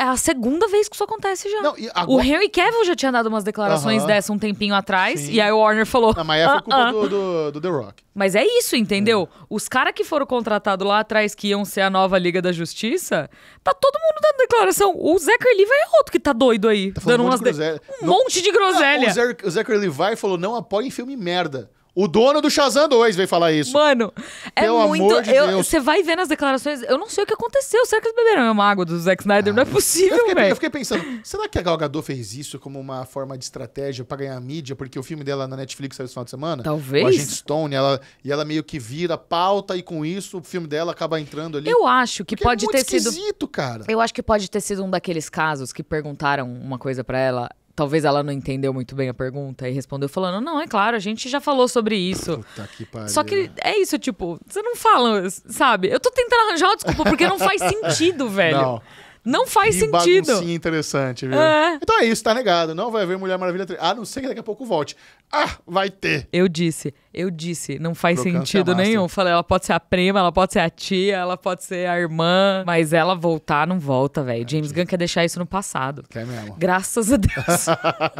é, a segunda vez que isso acontece já. Não, agora... O Henry Cavill já tinha dado umas declarações uh -huh. dessa um tempinho atrás, Sim. e aí o Warner falou... Não, mas é ah, culpa ah. do, do, do The Rock. Mas é isso, entendeu? É. Os caras que foram contratados lançado lá atrás que iam ser a nova Liga da Justiça, tá todo mundo dando declaração. O Zachary Levi é outro que tá doido aí. Tá dando um monte umas de groselha. Um Zé monte de groselha. Não, o Zachary Levi falou: não apoiem filme merda. O dono do Shazam 2 veio falar isso. Mano, é Pelo muito. Você de vai vendo as declarações. Eu não sei o que aconteceu. Será que eles beberam é uma água do Zack Snyder? Ah, não é ah. possível, velho. Eu, fiquei pensando, será que a galgador fez isso como uma forma de estratégia para ganhar mídia? Porque o filme dela na Netflix saiu esse final de semana? Talvez. O Agente Stone, ela, e ela meio que vira pauta e com isso o filme dela acaba entrando ali. Eu acho que porque é pode é muito ter sido. cara. Eu acho que pode ter sido um daqueles casos que perguntaram uma coisa para ela Talvez ela não entendeu muito bem a pergunta e respondeu falando: Não, é claro, a gente já falou sobre isso. Puta que pariu. Só que é isso, tipo, você não fala, sabe? Eu tô tentando arranjar uma desculpa, porque não faz sentido, velho. Não. Não faz que sentido. interessante, viu? É. Então é isso, tá negado. Não vai haver Mulher Maravilha 3. A não ser que daqui a pouco volte. Ah, vai ter. Eu disse, eu disse, não faz sentido nenhum. Falei, ela pode ser a prima, ela pode ser a tia, ela pode ser a irmã, mas ela voltar não volta, velho. É, James Gunn quer deixar isso no passado. Quer mesmo. Graças a Deus.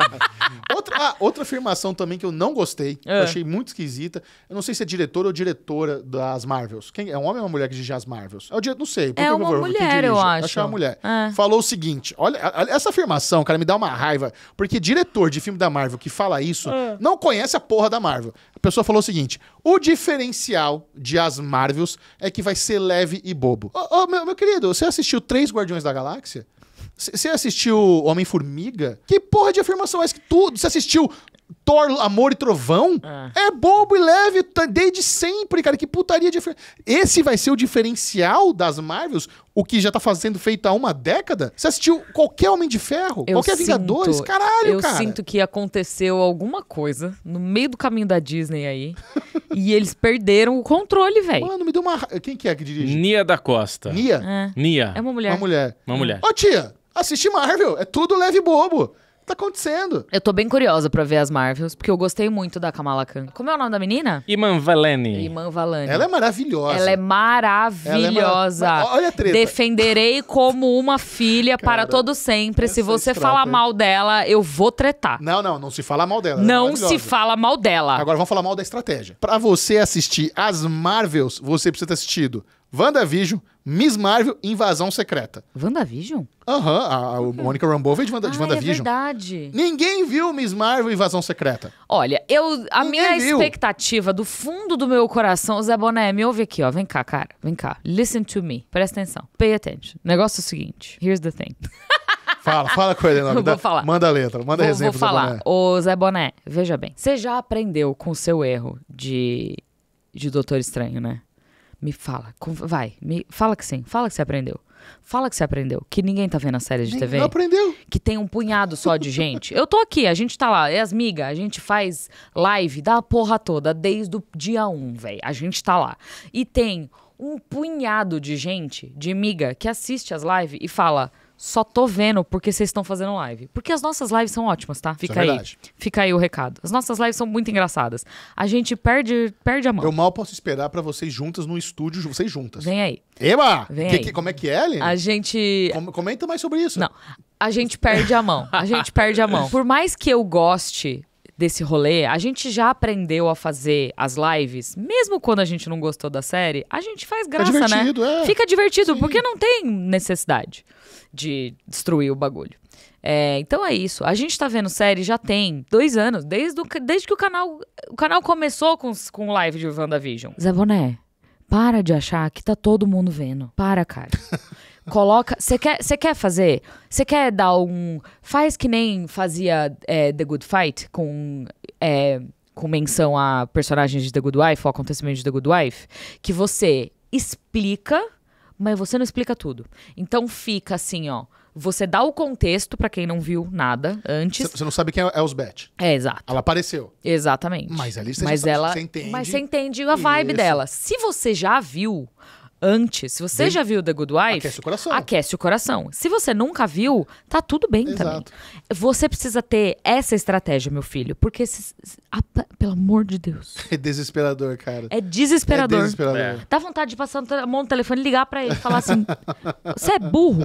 outra, ah, outra afirmação também que eu não gostei, é. eu ah. achei muito esquisita. Eu não sei se é diretor ou diretora das Marvels. Quem é um homem ou uma mulher que dirige as Marvels? É o diretor, não sei. É uma favor, mulher, eu acho. É acho uma mulher. É. Falou o seguinte, olha, essa afirmação, cara, me dá uma raiva, porque diretor de filme da Marvel que fala isso ah não conhece a porra da Marvel. A pessoa falou o seguinte: o diferencial de as Marvels é que vai ser leve e bobo. Ô, meu, meu querido, você assistiu Três Guardiões da Galáxia? Você assistiu Homem-Formiga? Que porra de afirmação é essa que tudo? Você assistiu Thor, Amor e Trovão ah. é bobo e leve tá, desde sempre, cara. Que putaria de. Esse vai ser o diferencial das Marvels, o que já tá fazendo feito há uma década? Você assistiu qualquer Homem de Ferro, eu qualquer sinto, Vingadores? Caralho, eu cara. Eu sinto que aconteceu alguma coisa no meio do caminho da Disney aí. e eles perderam o controle, velho. Mano, me deu uma. Quem que é que dirige? Nia da Costa. Nia? É. Nia. É uma mulher. Uma mulher. Uma mulher. Ô, tia, assiste Marvel. É tudo leve e bobo tá acontecendo? Eu tô bem curiosa pra ver as Marvels, porque eu gostei muito da Kamala Khan. Como é o nome da menina? Iman Valeni. Iman Valeni. Ela é maravilhosa. Ela é maravilhosa. Ela é Olha a treta. Defenderei como uma filha Cara, para todo sempre. Se você estrada, falar mal dela, eu vou tretar. Não, não, não se fala mal dela. É não é se fala mal dela. Agora vamos falar mal da estratégia. Pra você assistir as Marvels, você precisa ter assistido WandaVision, Miss Marvel Invasão Secreta. WandaVision? Aham, a, a Monica Rambeau veio de, Wanda, ah, de é WandaVision. É verdade. Ninguém viu Miss Marvel Invasão Secreta. Olha, eu, a Ninguém minha viu. expectativa do fundo do meu coração, Zé Boné, me ouve aqui, ó. Vem cá, cara. Vem cá. Listen to me. Presta atenção. Pay attention. O negócio é o seguinte. Here's the thing. Fala, fala com ele. Não. Vou falar. Manda a letra, manda vou, exemplo. Vou falar. Zé Ô, Zé Boné, veja bem. Você já aprendeu com o seu erro de, de Doutor Estranho, né? Me fala, vai, me fala que sim, fala que você aprendeu. Fala que você aprendeu, que ninguém tá vendo a série de TV. aprendeu. Que tem um punhado só de gente. Eu tô aqui, a gente tá lá, é as migas, a gente faz live da porra toda, desde o dia 1, um, velho. A gente tá lá. E tem um punhado de gente, de miga, que assiste as lives e fala: só tô vendo porque vocês estão fazendo live. Porque as nossas lives são ótimas, tá? É Fica aí. Fica aí o recado. As nossas lives são muito engraçadas. A gente perde, perde a mão. Eu mal posso esperar para vocês juntas no estúdio, vocês juntas. Vem aí. Eba! Vem que, aí. Que, como é que é, Aline? A gente. Com, comenta mais sobre isso. Não. A gente perde a mão. A gente perde a mão. Por mais que eu goste desse rolê, a gente já aprendeu a fazer as lives, mesmo quando a gente não gostou da série, a gente faz é graça, Fica né? É. Fica divertido, Sim. porque não tem necessidade de destruir o bagulho. É, então é isso. A gente tá vendo série já tem dois anos, desde, o, desde que o canal, o canal começou com, com live de WandaVision. Zé Boné, para de achar que tá todo mundo vendo. Para, cara. Coloca. Você quer, você quer fazer? Você quer dar um. Faz que nem fazia é, The Good Fight com. É, com menção a personagens de The Good Wife, ou acontecimentos de The Good Wife, que você explica, mas você não explica tudo. Então fica assim, ó. Você dá o contexto para quem não viu nada antes. Você não sabe quem é Elsbeth. É, é, exato. Ela apareceu. Exatamente. Mas ali você, mas ela, sabe, você entende. Mas você entende a vibe Isso. dela. Se você já viu, antes. Se você bem... já viu The Good Wife, aquece o coração. Aquece o coração. Se você nunca viu, tá tudo bem Exato. também. Você precisa ter essa estratégia, meu filho, porque se... pelo amor de Deus. É desesperador, cara. É desesperador. É desesperador. É. Dá vontade de passar a mão no telefone, ligar para ele, falar assim: "Você é burro".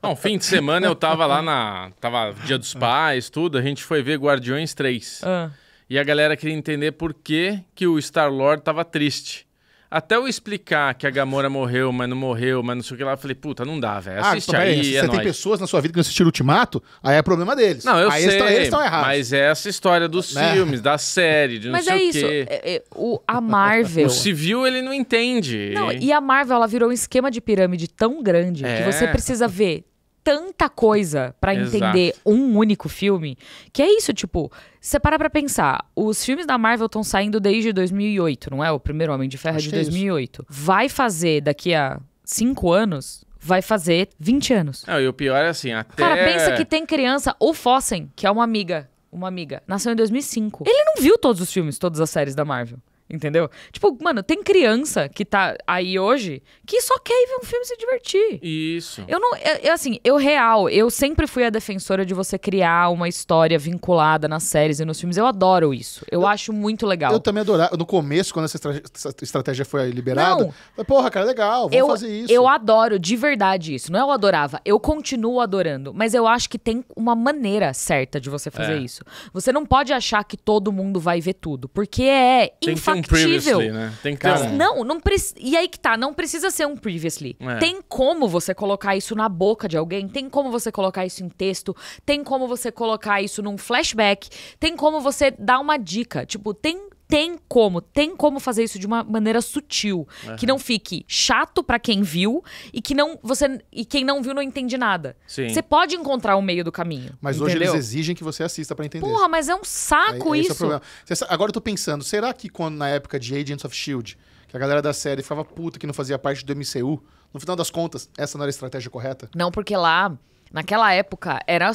Não, fim de semana eu tava lá na, tava Dia dos ah. Pais, tudo, a gente foi ver Guardiões 3. Ah. E a galera queria entender por que, que o Star-Lord tava triste. Até eu explicar que a Gamora morreu, mas não morreu, mas não sei o que lá, eu falei, puta, não dá, velho. Ah, Assiste aí, é, Se é você nóis. tem pessoas na sua vida que não assistiram Ultimato, aí é problema deles. Não, eu aí sei. Eles estão errados. Mas é essa história dos né? filmes, da série, de não mas sei é o que Mas É, isso. É, a Marvel... o civil, ele não entende. Não, e a Marvel, ela virou um esquema de pirâmide tão grande que é. você precisa ver tanta coisa para entender um único filme, que é isso, tipo, você para pra pensar, os filmes da Marvel estão saindo desde 2008, não é? O primeiro Homem de Ferro é Acho de 2008. É vai fazer daqui a cinco anos, vai fazer 20 anos. Não, e o pior é assim, até... Cara, pensa que tem criança, o Fossen, que é uma amiga, uma amiga, nasceu em 2005. Ele não viu todos os filmes, todas as séries da Marvel. Entendeu? Tipo, mano, tem criança que tá aí hoje que só quer ir ver um filme e se divertir. Isso. Eu não. Eu, é, é assim, eu real, eu sempre fui a defensora de você criar uma história vinculada nas séries e nos filmes. Eu adoro isso. Eu, eu acho muito legal. Eu também adorava. No começo, quando essa, estra essa estratégia foi liberada, não, falei, porra, cara, legal, vamos eu, fazer isso. Eu adoro de verdade isso. Não é eu adorava. Eu continuo adorando. Mas eu acho que tem uma maneira certa de você fazer é. isso. Você não pode achar que todo mundo vai ver tudo, porque é infatível factível. né? Tem que ter um... Não, não precisa. E aí que tá, não precisa ser um previously. É. Tem como você colocar isso na boca de alguém, tem como você colocar isso em texto, tem como você colocar isso num flashback, tem como você dar uma dica. Tipo, tem tem como, tem como fazer isso de uma maneira sutil, uhum. que não fique chato para quem viu e que não você e quem não viu não entende nada. Sim. Você pode encontrar o meio do caminho. Mas entendeu? hoje eles exigem que você assista para entender. Porra, mas é um saco é, é isso. É Agora eu tô pensando, será que quando na época de Agents of Shield, que a galera da série ficava puta que não fazia parte do MCU, no final das contas, essa não era a estratégia correta? Não, porque lá Naquela época, era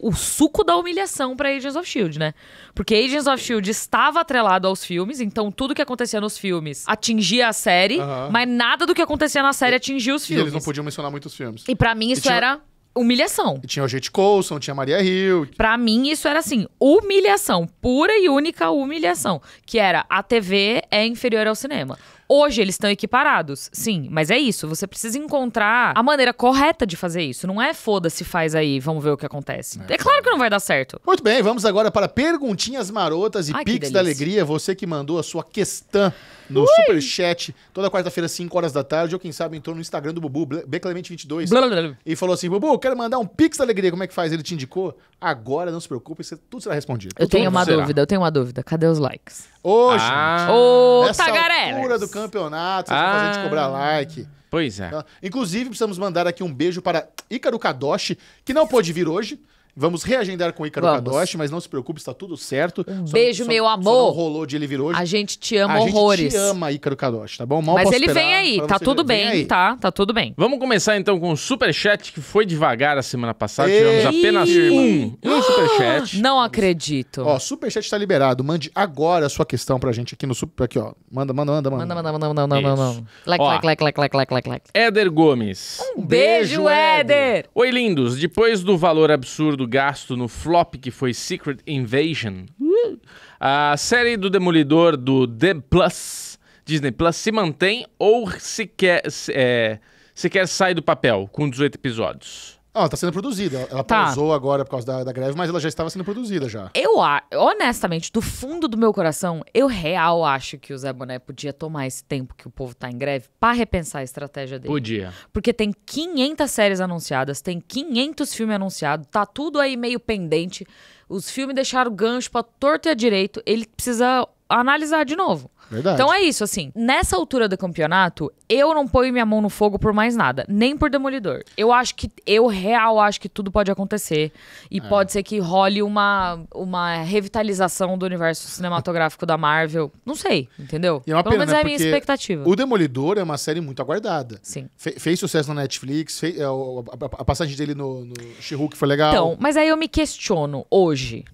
o suco da humilhação para Agents of Shield, né? Porque Agents of Shield estava atrelado aos filmes, então tudo que acontecia nos filmes atingia a série, mas nada do que acontecia na série atingia os filmes. E eles não podiam mencionar muitos filmes. E para mim isso tinha... era humilhação. E tinha o Jade Coulson, tinha Maria Hill. Para mim isso era assim, humilhação, pura e única humilhação, que era a TV é inferior ao cinema. Hoje eles estão equiparados, sim, mas é isso. Você precisa encontrar a maneira correta de fazer isso. Não é foda-se, faz aí, vamos ver o que acontece. É, é claro que não vai dar certo. Muito bem, vamos agora para perguntinhas marotas e Ai, Pix da Alegria. Você que mandou a sua questão no Ui. superchat, toda quarta-feira, 5 horas da tarde, ou quem sabe entrou no Instagram do Bubu, Beclemente22, e falou assim: Bubu, quero mandar um Pix da Alegria, como é que faz? Ele te indicou? Agora, não se preocupe, tudo será respondido. Eu tudo tenho uma será. dúvida, eu tenho uma dúvida. Cadê os likes? Ô, ah. gente. nessa tagarelas. altura do campeonato, vocês ah. estão fazendo de cobrar like. Pois é. Tá? Inclusive, precisamos mandar aqui um beijo para Ícaro Kadoshi, que não pôde vir hoje, Vamos reagendar com o Ícaro Kadoshi, mas não se preocupe, está tudo certo. Um só, beijo, só, meu amor. Só rolou de ele vir hoje. A gente te ama a horrores. A gente te ama, Ícaro Kadoshi, tá bom? Mal mas ele vem aí, tá tudo bem, tá? Tá tudo bem. Vamos começar então com o superchat que foi devagar a semana passada. Ei. Tivemos apenas Ei. um, um superchat. Ah, não acredito. Ó, superchat está liberado. Mande agora a sua questão pra gente aqui no super... Aqui, ó. Manda, manda, manda, manda. Manda, manda, manda, manda, manda, manda. Like, like, like, like, like, like, like, like. Éder Gomes. Um beijo, beijo Éder. Éder. Oi, lindos. Depois do valor absurdo do gasto no flop que foi Secret Invasion. Uh. A série do Demolidor do The Plus, Disney Plus, se mantém ou sequer, é, sequer sai do papel com 18 episódios. Ela tá sendo produzida. Ela tá. pausou agora por causa da, da, greve, mas ela já estava sendo produzida já. Eu, honestamente, do fundo do meu coração, eu real acho que o Zé Boné podia tomar esse tempo que o povo tá em greve para repensar a estratégia dele. Podia. Porque tem 500 séries anunciadas, tem 500 filmes anunciados, tá tudo aí meio pendente. Os filmes deixaram gancho pra torto e a direito. Ele precisa analisar de novo. Verdade. Então é isso, assim. Nessa altura do campeonato, eu não ponho minha mão no fogo por mais nada, nem por demolidor. Eu acho que, eu real acho que tudo pode acontecer. E é. pode ser que role uma, uma revitalização do universo cinematográfico da Marvel. Não sei, entendeu? é uma Pelo pena, menos é a minha expectativa. O Demolidor é uma série muito aguardada. Sim. Fe fez sucesso na Netflix, fez, é, a, a, a, passagem dele no, no She-Hulk foi legal. Então, mas aí eu me questiono hoje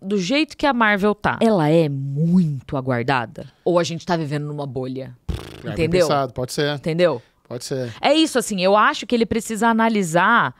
do jeito que a Marvel tá, ela é muito aguardada? Ou a gente tá vivendo numa bolha? É entendeu? Pensado, pode ser. Entendeu? Pode ser. É isso, assim, eu acho que ele precisa analisar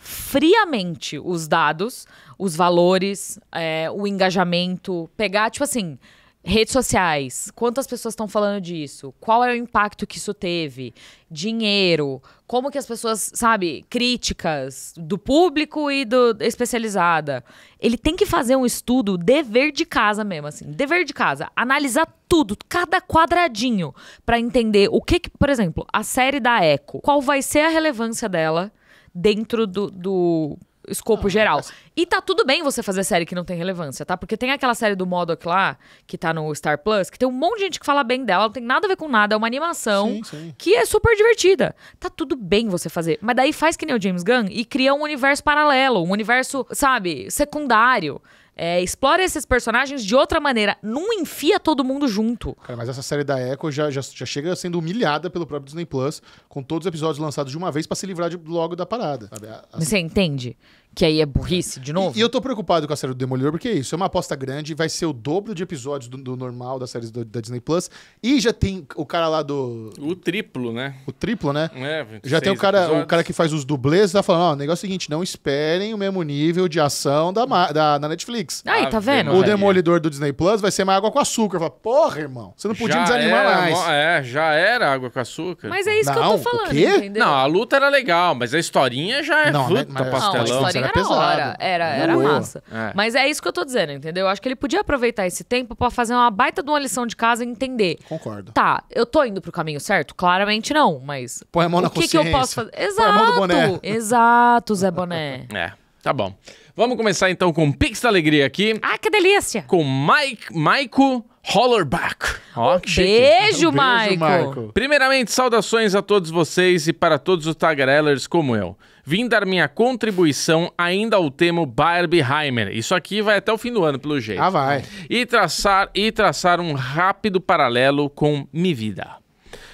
friamente os dados, os valores, é, o engajamento, pegar, tipo assim Redes sociais, quantas pessoas estão falando disso? Qual é o impacto que isso teve? Dinheiro, como que as pessoas, sabe, críticas do público e do especializada. Ele tem que fazer um estudo dever de casa mesmo, assim, dever de casa, analisar tudo, cada quadradinho, para entender o que, que, por exemplo, a série da Eco, qual vai ser a relevância dela dentro do, do escopo geral. Mas... E tá tudo bem você fazer série que não tem relevância, tá? Porque tem aquela série do Modoc lá, que tá no Star Plus, que tem um monte de gente que fala bem dela, não tem nada a ver com nada, é uma animação sim, sim. que é super divertida. Tá tudo bem você fazer. Mas daí faz que nem o James Gunn e cria um universo paralelo, um universo, sabe, secundário. É, explora esses personagens de outra maneira. Não enfia todo mundo junto. Cara, mas essa série da Echo já, já, já chega sendo humilhada pelo próprio Disney Plus, com todos os episódios lançados de uma vez para se livrar de, logo da parada. Sabe? A, a... Você entende? Que aí é burrice de novo? E, e eu tô preocupado com a série do Demolidor, porque é isso, é uma aposta grande, vai ser o dobro de episódios do, do normal da série do, da Disney Plus. E já tem o cara lá do. O triplo, né? O triplo, né? É, já tem o cara, o cara que faz os dublês, tá falando, ó, oh, o negócio é o seguinte, não esperem o mesmo nível de ação da, da, da Netflix. Aí, tá ah, vendo? O Demolidor do Disney Plus vai ser mais água com açúcar. Fala, porra, irmão, você não podia já desanimar era, mais. É, já era água com açúcar. Mas é isso não, que eu tô falando, entendeu? Não, a luta era legal, mas a historinha já é não, né, fruta, mas, pastelão. Não, era, era pesado. Hora. Era, era é. massa. É. Mas é isso que eu tô dizendo, entendeu? Eu acho que ele podia aproveitar esse tempo para fazer uma baita de uma lição de casa e entender. Concordo. Tá, eu tô indo pro caminho certo? Claramente não, mas. Põe a mão na o que que eu posso fazer? Exato. Põe a mão do boné. Exato, Zé Boné. é. Tá bom. Vamos começar então com o Pix da Alegria aqui. Ah, que delícia! Com Mike, Maico Hollerback. Ó, um beijo, um Maico. Primeiramente, saudações a todos vocês e para todos os tagarellers como eu. Vim dar minha contribuição ainda ao tema Barbieheimer. Isso aqui vai até o fim do ano, pelo jeito. Ah, vai. E traçar, e traçar um rápido paralelo com Mi Vida.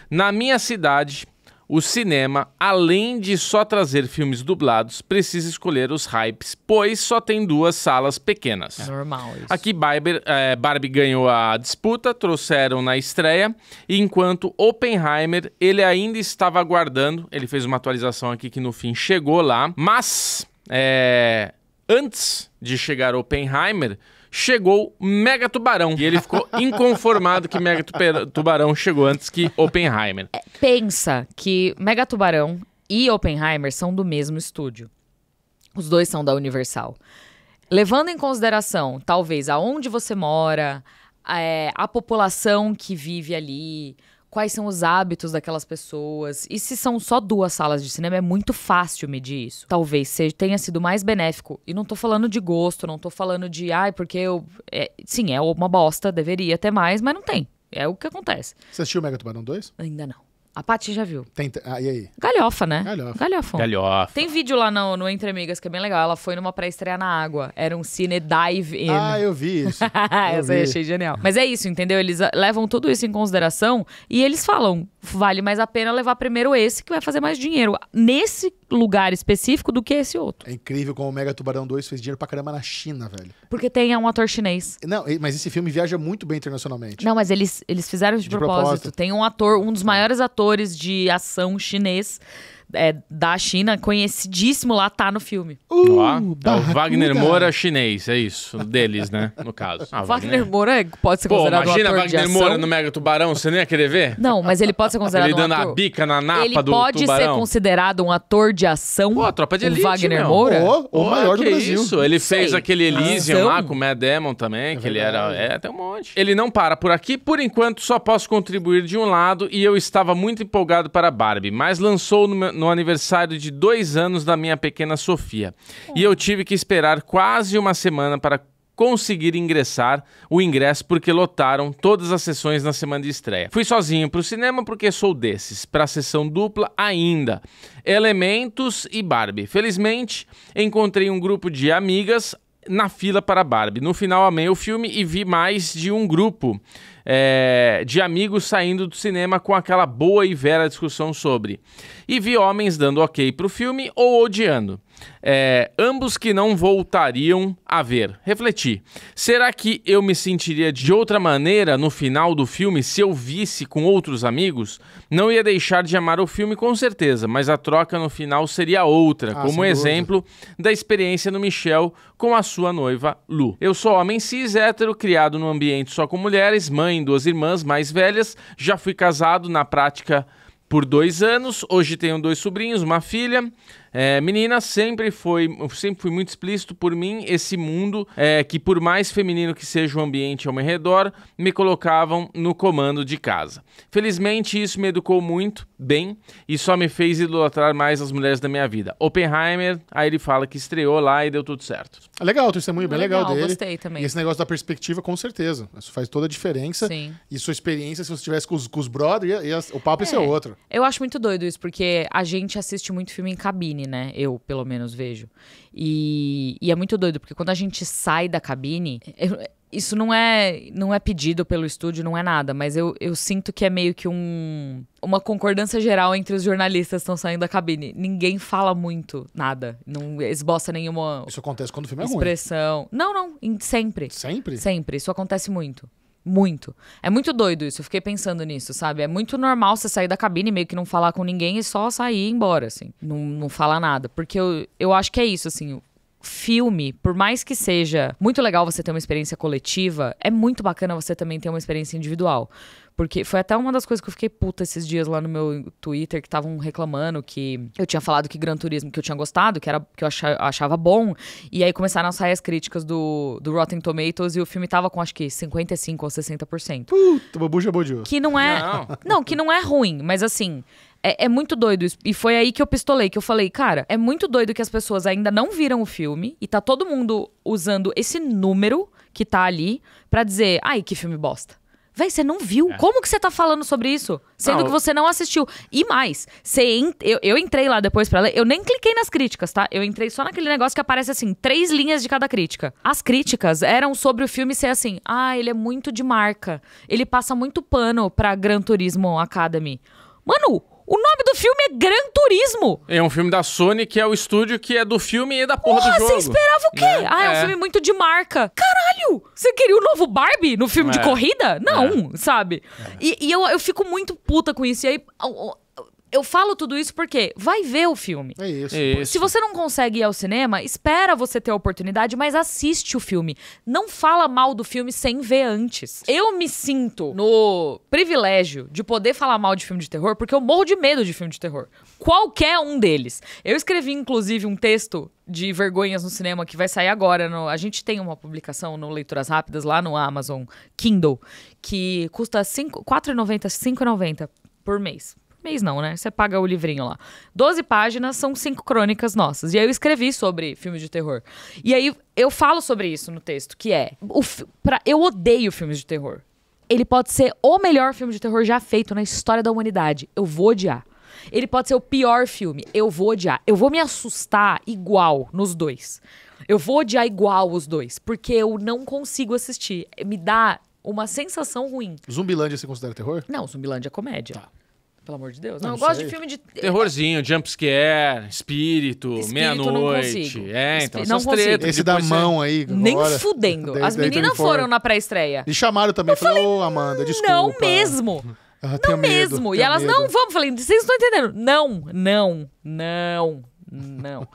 Na minha cidade, o cinema, além de só trazer filmes dublados, precisa escolher os hypes, pois só tem duas salas pequenas. É normal isso. Aqui Barbie, é, Barbie ganhou a disputa, trouxeram na estreia, enquanto Oppenheimer, ele ainda estava aguardando, ele fez uma atualização aqui que no fim chegou lá, mas é, antes de chegar Oppenheimer, chegou Mega Tubarão. E ele ficou inconformado que Mega Tubarão chegou antes que Oppenheimer. É, pensa que Mega Tubarão e Oppenheimer são do mesmo estúdio. Os dois são da Universal. Levando em consideração, talvez, aonde você mora, a, é, a população que vive ali, quais são os hábitos daquelas pessoas. E se são só duas salas de cinema, é muito fácil medir isso. Talvez seja, tenha sido mais benéfico. E não tô falando de gosto, não tô falando de, ai, porque eu. É, sim, é uma bosta, deveria ter mais, mas não tem. É o que acontece. Você assistiu o Mega Tubarão 2? Ainda não. A Paty já viu. Tem, ah, e aí? Galhofa, né? Galhofa. Galhofão. Galhofa. Tem vídeo lá no, no Entre Amigas que é bem legal. Ela foi numa pré-estreia na água. Era um cine dive in. Ah, eu vi isso. eu Essa vi. aí achei genial. Mas é isso, entendeu? Eles ah, levam tudo isso em consideração e eles falam: vale mais a pena levar primeiro esse que vai fazer mais dinheiro. Nesse lugar específico do que esse outro. É incrível como o Mega Tubarão 2 fez dinheiro pra caramba na China, velho. Porque tem é um ator chinês. Não, mas esse filme viaja muito bem internacionalmente. Não, mas eles, eles fizeram de, de propósito. propósito. Tem um ator, um dos maiores atores de ação chinês é, da China, conhecidíssimo lá, tá no filme. Uh, é o Wagner Moura chinês, é isso, deles, né? No caso. Ah, ah Wagner, Moura é, pode ser Pô, considerado imagina um ator Wagner Moura no Mega Tubarão, você nem ia querer ver? Não, mas ele pode ser considerado ele um dando ator... a bica na napa ele do Ele pode ser considerado um ator de ação. Pô, a tropa de elite, Wagner Moura. o maior do Brasil. Isso, ele Sei. fez aquele Elysium lá com o Matt Damon também, é que ele era... É, tem um monte. Ele não para por aqui, por enquanto só posso contribuir de um lado e eu estava muito empolgado para Barbie, mas lançou no meu no aniversário de dois anos da minha pequena Sofia. E eu tive que esperar quase uma semana para conseguir ingressar o ingresso porque lotaram todas as sessões na semana de estreia. Fui sozinho para o cinema porque sou desses, para a sessão dupla ainda. Elementos e Barbie. Felizmente, encontrei um grupo de amigas na fila para Barbie. No final amei o filme e vi mais de um grupo é, de amigos saindo do cinema com aquela boa e velha discussão sobre. E vi homens dando ok pro filme ou odiando. É, ambos que não voltariam a ver. Refleti. Será que eu me sentiria de outra maneira no final do filme se eu visse com outros amigos? Não ia deixar de amar o filme com certeza, mas a troca no final seria outra, ah, como exemplo dúvida. da experiência no Michel com a sua noiva Lu. Eu sou homem cis hétero, criado num ambiente só com mulheres, mãe, duas irmãs mais velhas, já fui casado na prática por dois anos, hoje tenho dois sobrinhos, uma filha. É, menina, sempre foi, sempre fui muito explícito por mim esse mundo é, que, por mais feminino que seja o ambiente ao meu redor, me colocavam no comando de casa. Felizmente, isso me educou muito bem e só me fez idolatrar mais as mulheres da minha vida. Oppenheimer, aí ele fala que estreou lá e deu tudo certo. É legal, o testemunho é bem ah, legal, legal dele. Gostei também. E esse negócio da perspectiva, com certeza. Isso faz toda a diferença. Sim. E sua experiência, se você tivesse com os, com os brothers, o papo é. ia ser é, outro. Eu acho muito doido isso, porque a gente assiste muito filme em cabine, cabine, né? Eu, pelo menos, vejo. E, e é muito doido, porque quando a gente sai da cabine. Eu, isso não é, não é pedido pelo estúdio, não é nada, mas eu, eu sinto que é meio que um, uma concordância geral entre os jornalistas que estão saindo da cabine. Ninguém fala muito nada, não esboça nenhuma. Isso acontece quando o filme é expressão. ruim. Expressão. Não, não, sempre. Sempre? Sempre, isso acontece muito. Muito. É muito doido isso, eu fiquei pensando nisso, sabe? É muito normal você sair da cabine meio que não falar com ninguém e só sair e ir embora, assim. Não, não falar nada. Porque eu, eu acho que é isso, assim filme, por mais que seja muito legal você ter uma experiência coletiva, é muito bacana você também ter uma experiência individual. Porque foi até uma das coisas que eu fiquei puta esses dias lá no meu Twitter, que estavam reclamando que eu tinha falado que Gran Turismo que eu tinha gostado, que era que eu achava, bom. E aí começaram a sair as críticas do, do Rotten Tomatoes e o filme tava com acho que 55 ou 60%. Puta, babuja bojo. Que não é. Não. não, que não é ruim, mas assim, é, é muito doido isso. E foi aí que eu pistolei, que eu falei, cara, é muito doido que as pessoas ainda não viram o filme e tá todo mundo usando esse número que tá ali para dizer, ai, que filme bosta. Véi, você não viu. É. Como que você tá falando sobre isso? Sendo não, que você não assistiu. E mais, eu, eu entrei lá depois pra ler. Eu nem cliquei nas críticas, tá? Eu entrei só naquele negócio que aparece assim, três linhas de cada crítica. As críticas eram sobre o filme ser assim: ah, ele é muito de marca. Ele passa muito pano pra Gran Turismo Academy. Mano, o nome do filme é Gran Turismo. É um filme da Sony, que é o estúdio que é do filme e da porra Nossa, do jogo. Você esperava o quê? Né? Ah, é, é, um filme muito de marca. Caralho! Você queria o novo Barbie no filme é. de corrida? Não, é. sabe? É. E, e eu, eu fico muito puta com isso. E aí, eu falo tudo isso porque vai ver o filme. É isso. É isso. Se você não consegue ir ao cinema, espera você ter a oportunidade, mas assiste o filme. Não fala mal do filme sem ver antes. Eu me sinto no privilégio de poder falar mal de filme de terror porque eu morro de medo de filme de terror. Qualquer um deles. Eu escrevi, inclusive, um texto de vergonhas no cinema que vai sair agora. No, a gente tem uma publicação no Leituras Rápidas lá no Amazon Kindle que custa R$ 4,90, R$ 5,90 por mês. Mês não, né? Você paga o livrinho lá. Doze páginas são cinco crônicas nossas. E aí eu escrevi sobre filmes de terror. E aí eu falo sobre isso no texto, que é. O, pra, eu odeio filmes de terror. Ele pode ser o melhor filme de terror já feito na história da humanidade. Eu vou odiar. Ele pode ser o pior filme. Eu vou odiar. Eu vou me assustar igual nos dois. Eu vou odiar igual os dois, porque eu não consigo assistir. Me dá uma sensação ruim. Zumbilândia você considera terror? Não, Zumbilândia é comédia. Tá. Pelo amor de Deus. Não, não né? eu gosto sei. de filme de. Terrorzinho, jumpscare, espírito, meia-noite. É, então Espí... essas tretas. Esse da mão aí. Agora. Nem fudendo. As meninas foram na pré-estreia. E chamaram também. Eu falei, ô, oh, Amanda, desculpa. Não mesmo. Ah, não medo, mesmo. E elas, medo. não, vamos. Falei, vocês não estão entendendo. Não, não, não, não.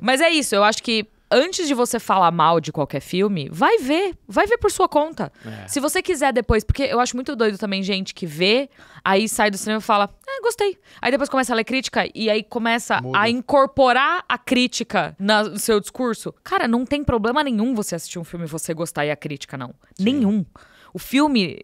Mas é isso. Eu acho que antes de você falar mal de qualquer filme, vai ver. Vai ver por sua conta. É. Se você quiser depois, porque eu acho muito doido também gente que vê, aí sai do cinema e fala, é, gostei. Aí depois começa a ler crítica e aí começa Muda. a incorporar a crítica no seu discurso. Cara, não tem problema nenhum você assistir um filme e você gostar e a crítica, não. Sim. Nenhum. O filme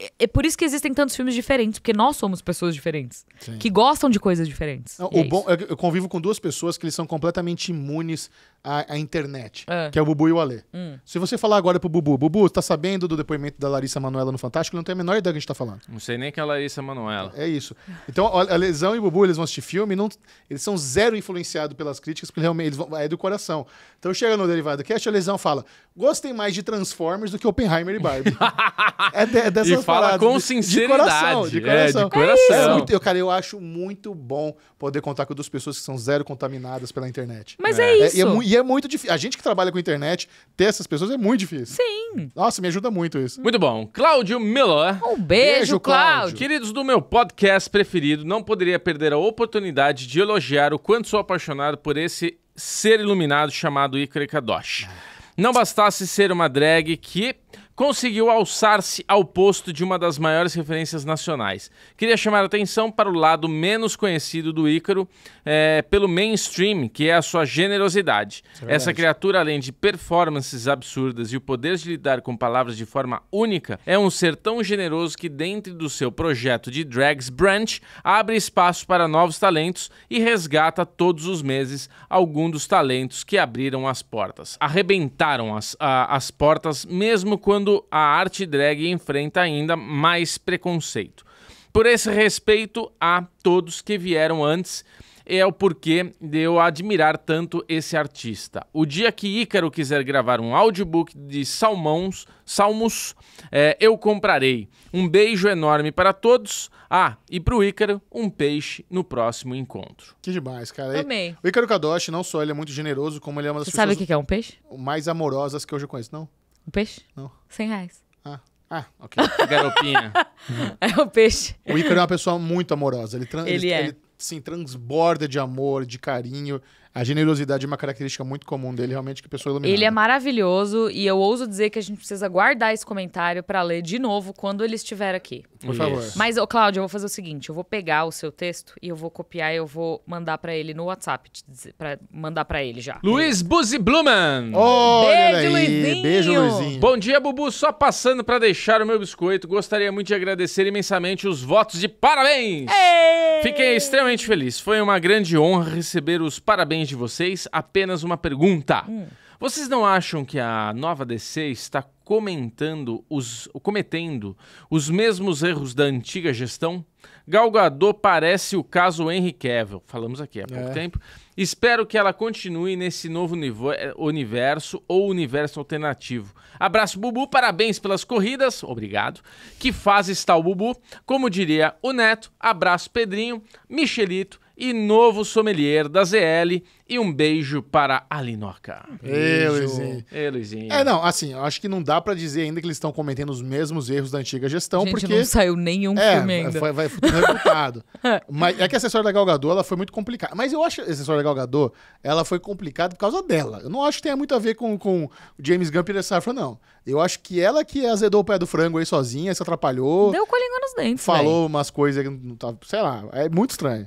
é, é por isso que existem tantos filmes diferentes, porque nós somos pessoas diferentes, Sim. que gostam de coisas diferentes. Não, o é bom, é eu convivo com duas pessoas que eles são completamente imunes à, à internet, é. que é o Bubu e o Alê. Hum. Se você falar agora pro Bubu, Bubu, tá sabendo do depoimento da Larissa Manoela no Fantástico? Ele não tem a menor ideia do que a gente tá falando. Não sei nem que é a Larissa Manoela. É isso. Então, a Lesão e o Bubu, eles vão assistir filme, não, eles são zero influenciados pelas críticas, porque realmente eles vão, é do coração. Então, chega no Derivado Cast, a Lesão fala, gostem mais de Transformers do que Oppenheimer e Barbie. é, de, é dessa fala com de, sinceridade. É, de coração, de coração. É, de coração. É muito, eu, cara, eu acho muito bom poder contar com duas pessoas que são zero contaminadas pela internet. Mas é, é, é, é isso. E, e, é, muito difícil. A gente que trabalha com internet, ter essas pessoas é muito difícil. Sim. Nossa, me ajuda muito isso. Muito bom. Cláudio Miller. Um beijo, beijo Cláudio. Queridos do meu podcast preferido, não poderia perder a oportunidade de elogiar o quanto sou apaixonado por esse ser iluminado chamado Ikre Kadosh. Ah. Não bastasse ser uma drag que conseguiu alçar-se ao posto de uma das maiores referências nacionais. Queria chamar a atenção para o lado menos conhecido do Ícaro é, pelo mainstream, que é a sua generosidade. É Essa criatura, além de performances absurdas e o poder de lidar com palavras de forma única, é um ser tão generoso que, dentro do seu projeto de Drags Branch, abre espaço para novos talentos e resgata todos os meses algum dos talentos que abriram as portas. Arrebentaram as, a, as portas, mesmo quando mundo, a arte drag enfrenta ainda mais preconceito. Por esse respeito a todos que vieram antes, é o porquê de eu admirar tanto esse artista. O dia que Ícaro quiser gravar um audiobook de salmões, salmos, é, eu comprarei. Um beijo enorme para todos. Ah, e para o Ícaro, um peixe no próximo encontro. Que demais, cara. Amei. O Ícaro Kadoshi, não só ele é muito generoso, como ele é uma das Você pessoas... sabe o que é um peixe? Mais amorosas que eu já conheço, não? O peixe? Não. 100 reais. Ah. Ah, ok. Garopinha. é o peixe. O Ícaro é uma pessoa muito amorosa. Ele, ele, ele, é. ele sim, transborda de amor, de carinho. A generosidade é uma característica muito comum dele, realmente, que pessoa é iluminada. Ele é maravilhoso e eu ouso dizer que a gente precisa guardar esse comentário para ler de novo quando ele estiver aqui. Por favor. Mas, ô, Cláudio, eu vou fazer o seguinte: eu vou pegar o seu texto e eu vou copiar e eu vou mandar para ele no WhatsApp, para mandar para ele já. Luiz Buzi Blumen! Oh, Beijo, aí. Luizinho! Beijo, Luizinho! Bom dia, Bubu. Só passando para deixar o meu biscoito, gostaria muito de agradecer imensamente os votos de parabéns! Ei! Fiquei extremamente feliz. Foi uma grande honra receber os parabéns resenhas de vocês, apenas uma pergunta. Hum. Vocês não acham que a nova DC está comentando os, cometendo os mesmos erros da antiga gestão? Galgador parece o caso Henry Cavill, falamos aqui há pouco é. tempo. Espero que ela continue nesse novo eh, universo ou universo alternativo. Abraço, Bubu, parabéns pelas corridas, obrigado. Que fase está o Bubu? Como diria o Neto, abraço, Pedrinho, Michelito e novo sommelier da ZL. E um beijo para a Linoca. Ei, Luizinho. Ei, Luizinho. É, não, assim, eu acho que não dá para dizer ainda que eles estão cometendo os mesmos erros da antiga gestão, Gente, porque... não saiu nenhum é, filme ainda. Vai, vai reputado. Mas é que a história da Galgador, ela foi muito complicada. Mas eu acho que a história da Galgador, ela foi complicada por causa dela. Eu não acho que tenha muito a ver com, com o James Gump e a Safra, não. Eu acho que ela que azedou o pé do frango aí sozinha, se atrapalhou. Deu com a língua nos dentes. Falou véi. umas coisas, que não tá, sei lá, é muito estranho.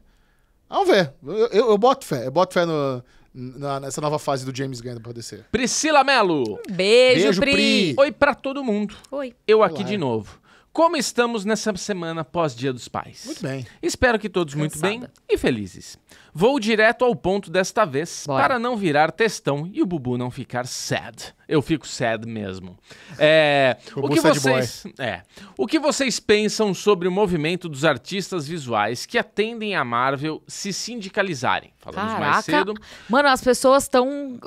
Vamos ver. Eu, eu, eu boto fé. Eu boto fé no, na, nessa nova fase do James Gunn pra descer. Priscila Mello. Um beijo, beijo Pri. Pri. Oi pra todo mundo. Oi. Eu aqui Olá. de novo. Como estamos nessa semana pós Dia dos Pais? Muito bem. Espero que todos Cansada. muito bem e felizes. Vou direto ao ponto desta vez, Bora. para não virar textão e o Bubu não ficar sad. Eu fico sad mesmo. É, o, que vocês, é, o que vocês pensam sobre o movimento dos artistas visuais que atendem a Marvel se sindicalizarem? Falamos Caraca. mais cedo. Mano, as pessoas estão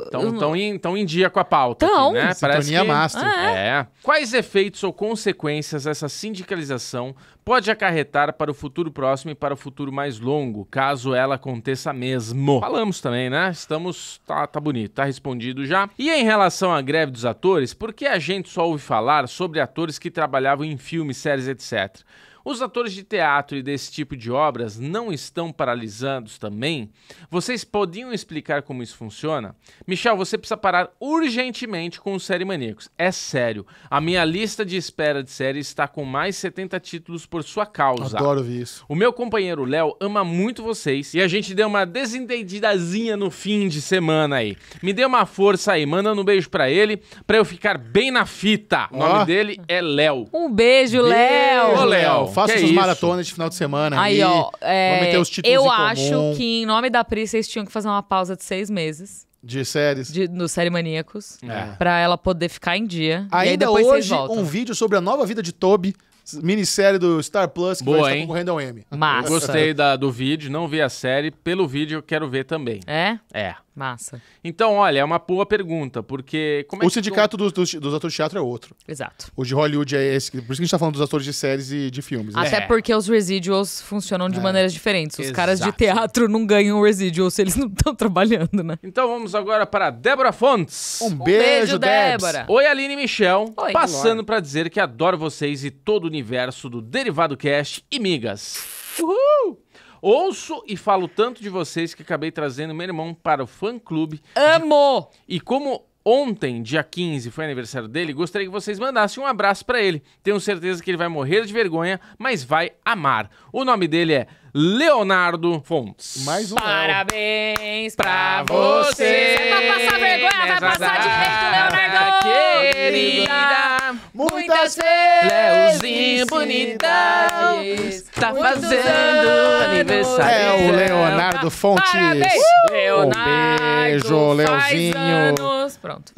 estão em, em dia com a pauta, Estão, né? Sintonia Parece que... master. É. é. Quais efeitos ou consequências essa sindicalização pode acarretar para o futuro próximo e para o futuro mais longo, caso ela aconteça mesmo. Falamos também, né? Estamos. Tá, tá bonito, tá respondido já. E em relação à greve dos atores, por que a gente só ouve falar sobre atores que trabalhavam em filmes, séries, etc? Os atores de teatro e desse tipo de obras não estão paralisados também? Vocês podiam explicar como isso funciona? Michel, você precisa parar urgentemente com o Série Maníacos. É sério. A minha lista de espera de série está com mais 70 títulos por sua causa. Adoro ver isso. O meu companheiro Léo ama muito vocês e a gente deu uma desentendidazinha no fim de semana aí. Me dê uma força aí, manda um beijo para ele, para eu ficar bem na fita. Oh. O nome dele é Léo. Um beijo, Léo. Ô, Léo. Faça que maratones isso? maratonas de final de semana. Aí, ó. É, meter os eu acho que, em nome da Pri, vocês tinham que fazer uma pausa de seis meses. De séries. De, no Série Maníacos. É. é. Pra ela poder ficar em dia. Ainda e aí hoje, um vídeo sobre a nova vida de Toby. Minissérie do Star Plus que Boa, vai estar hein? concorrendo ao M. Massa. Gostei da, do vídeo, não vi a série. Pelo vídeo eu quero ver também. É? É. Massa. Então, olha, é uma boa pergunta, porque. Como é o é sindicato tu... dos, dos, dos, atores de teatro é outro. Exato. O de Hollywood é esse. Por isso que a gente tá falando dos atores de séries e de filmes. Né? Até é. porque os residuals funcionam de é. maneiras diferentes. Os Exato. caras de teatro não ganham residuals se eles não estão trabalhando, né? Então vamos agora para Débora Fontes. Um, um beijo, beijo Débora. Oi, Aline e Michel. Oi, passando para dizer que adoro vocês e todo o universo do Derivado Cast e Migas. Uhul! Ouço e falo tanto de vocês que acabei trazendo meu irmão para o fã-clube. Amo! De... E como ontem, dia 15, foi aniversário dele, gostaria que vocês mandassem um abraço para ele. Tenho certeza que ele vai morrer de vergonha, mas vai amar. O nome dele é Leonardo Fontes. Mais um Parabéns para você. Você vai passar vergonha, vai passar direito, Leonardo. Querida, muitas vezes. Leozinho bonita. Parabéns. Tá fazendo aniversário. É o Leonardo Fontes. Uh! Leonardo. Um beijo, Leozinho. Anos. Pronto.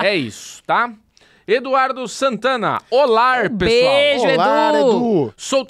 é isso, tá? Eduardo Santana. Olá, um pessoal. Beijo, Olá, Edu. Edu. Sou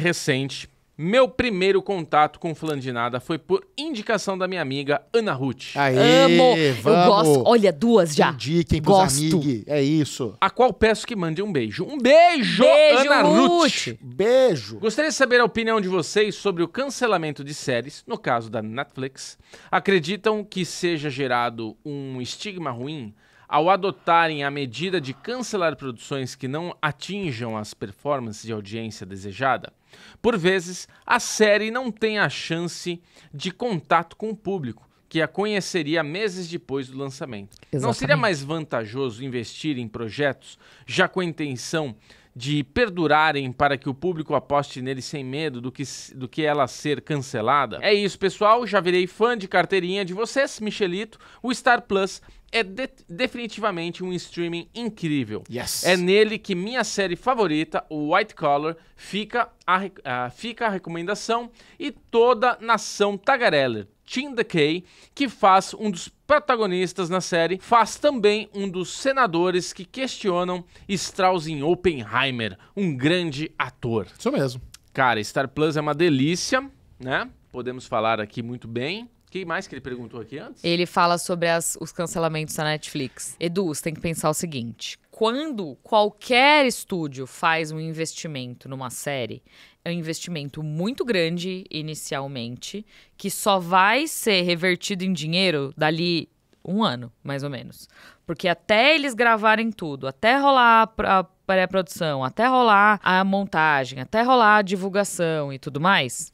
recente meu primeiro contato com Flandinada foi por indicação da minha amiga Ana Ruth. Aê, Amo! Vamos. Eu gosto. Olha, duas já. Indiquem pros Gosto. amigos. É isso. A qual peço que mande um beijo. Um beijo, Beijo, Ana Ruth! Ruth. Beijo. Gostaria de saber a opinião de vocês sobre o cancelamento de séries, no caso da Netflix. Acreditam que seja gerado um estigma ruim ao adotarem a medida de cancelar produções que não atinjam as performances de audiência desejada, por vezes a série não tem a chance de contato com o público, que a conheceria meses depois do lançamento. Exatamente. Não seria mais vantajoso investir em projetos já com a intenção de perdurarem para que o público aposte nele sem medo do que, do que ela ser cancelada. É isso, pessoal. Já virei fã de carteirinha de vocês, Michelito. O Star Plus é de definitivamente um streaming incrível. Yes. É nele que minha série favorita, o White Collar, fica a, uh, fica a recomendação e toda nação tagareller. Tim DeKay, que faz um dos protagonistas na série, faz também um dos senadores que questionam Strauss em Oppenheimer, um grande ator. Isso mesmo. Cara, Star Plus é uma delícia, né? Podemos falar aqui muito bem. O que mais que ele perguntou aqui antes? Ele fala sobre as, os cancelamentos da Netflix. Edu, você tem que pensar o seguinte: quando qualquer estúdio faz um investimento numa série, é um investimento muito grande inicialmente, que só vai ser revertido em dinheiro dali um ano, mais ou menos. Porque até eles gravarem tudo, até rolar a pré-produção, até rolar a montagem, até rolar a divulgação e tudo mais,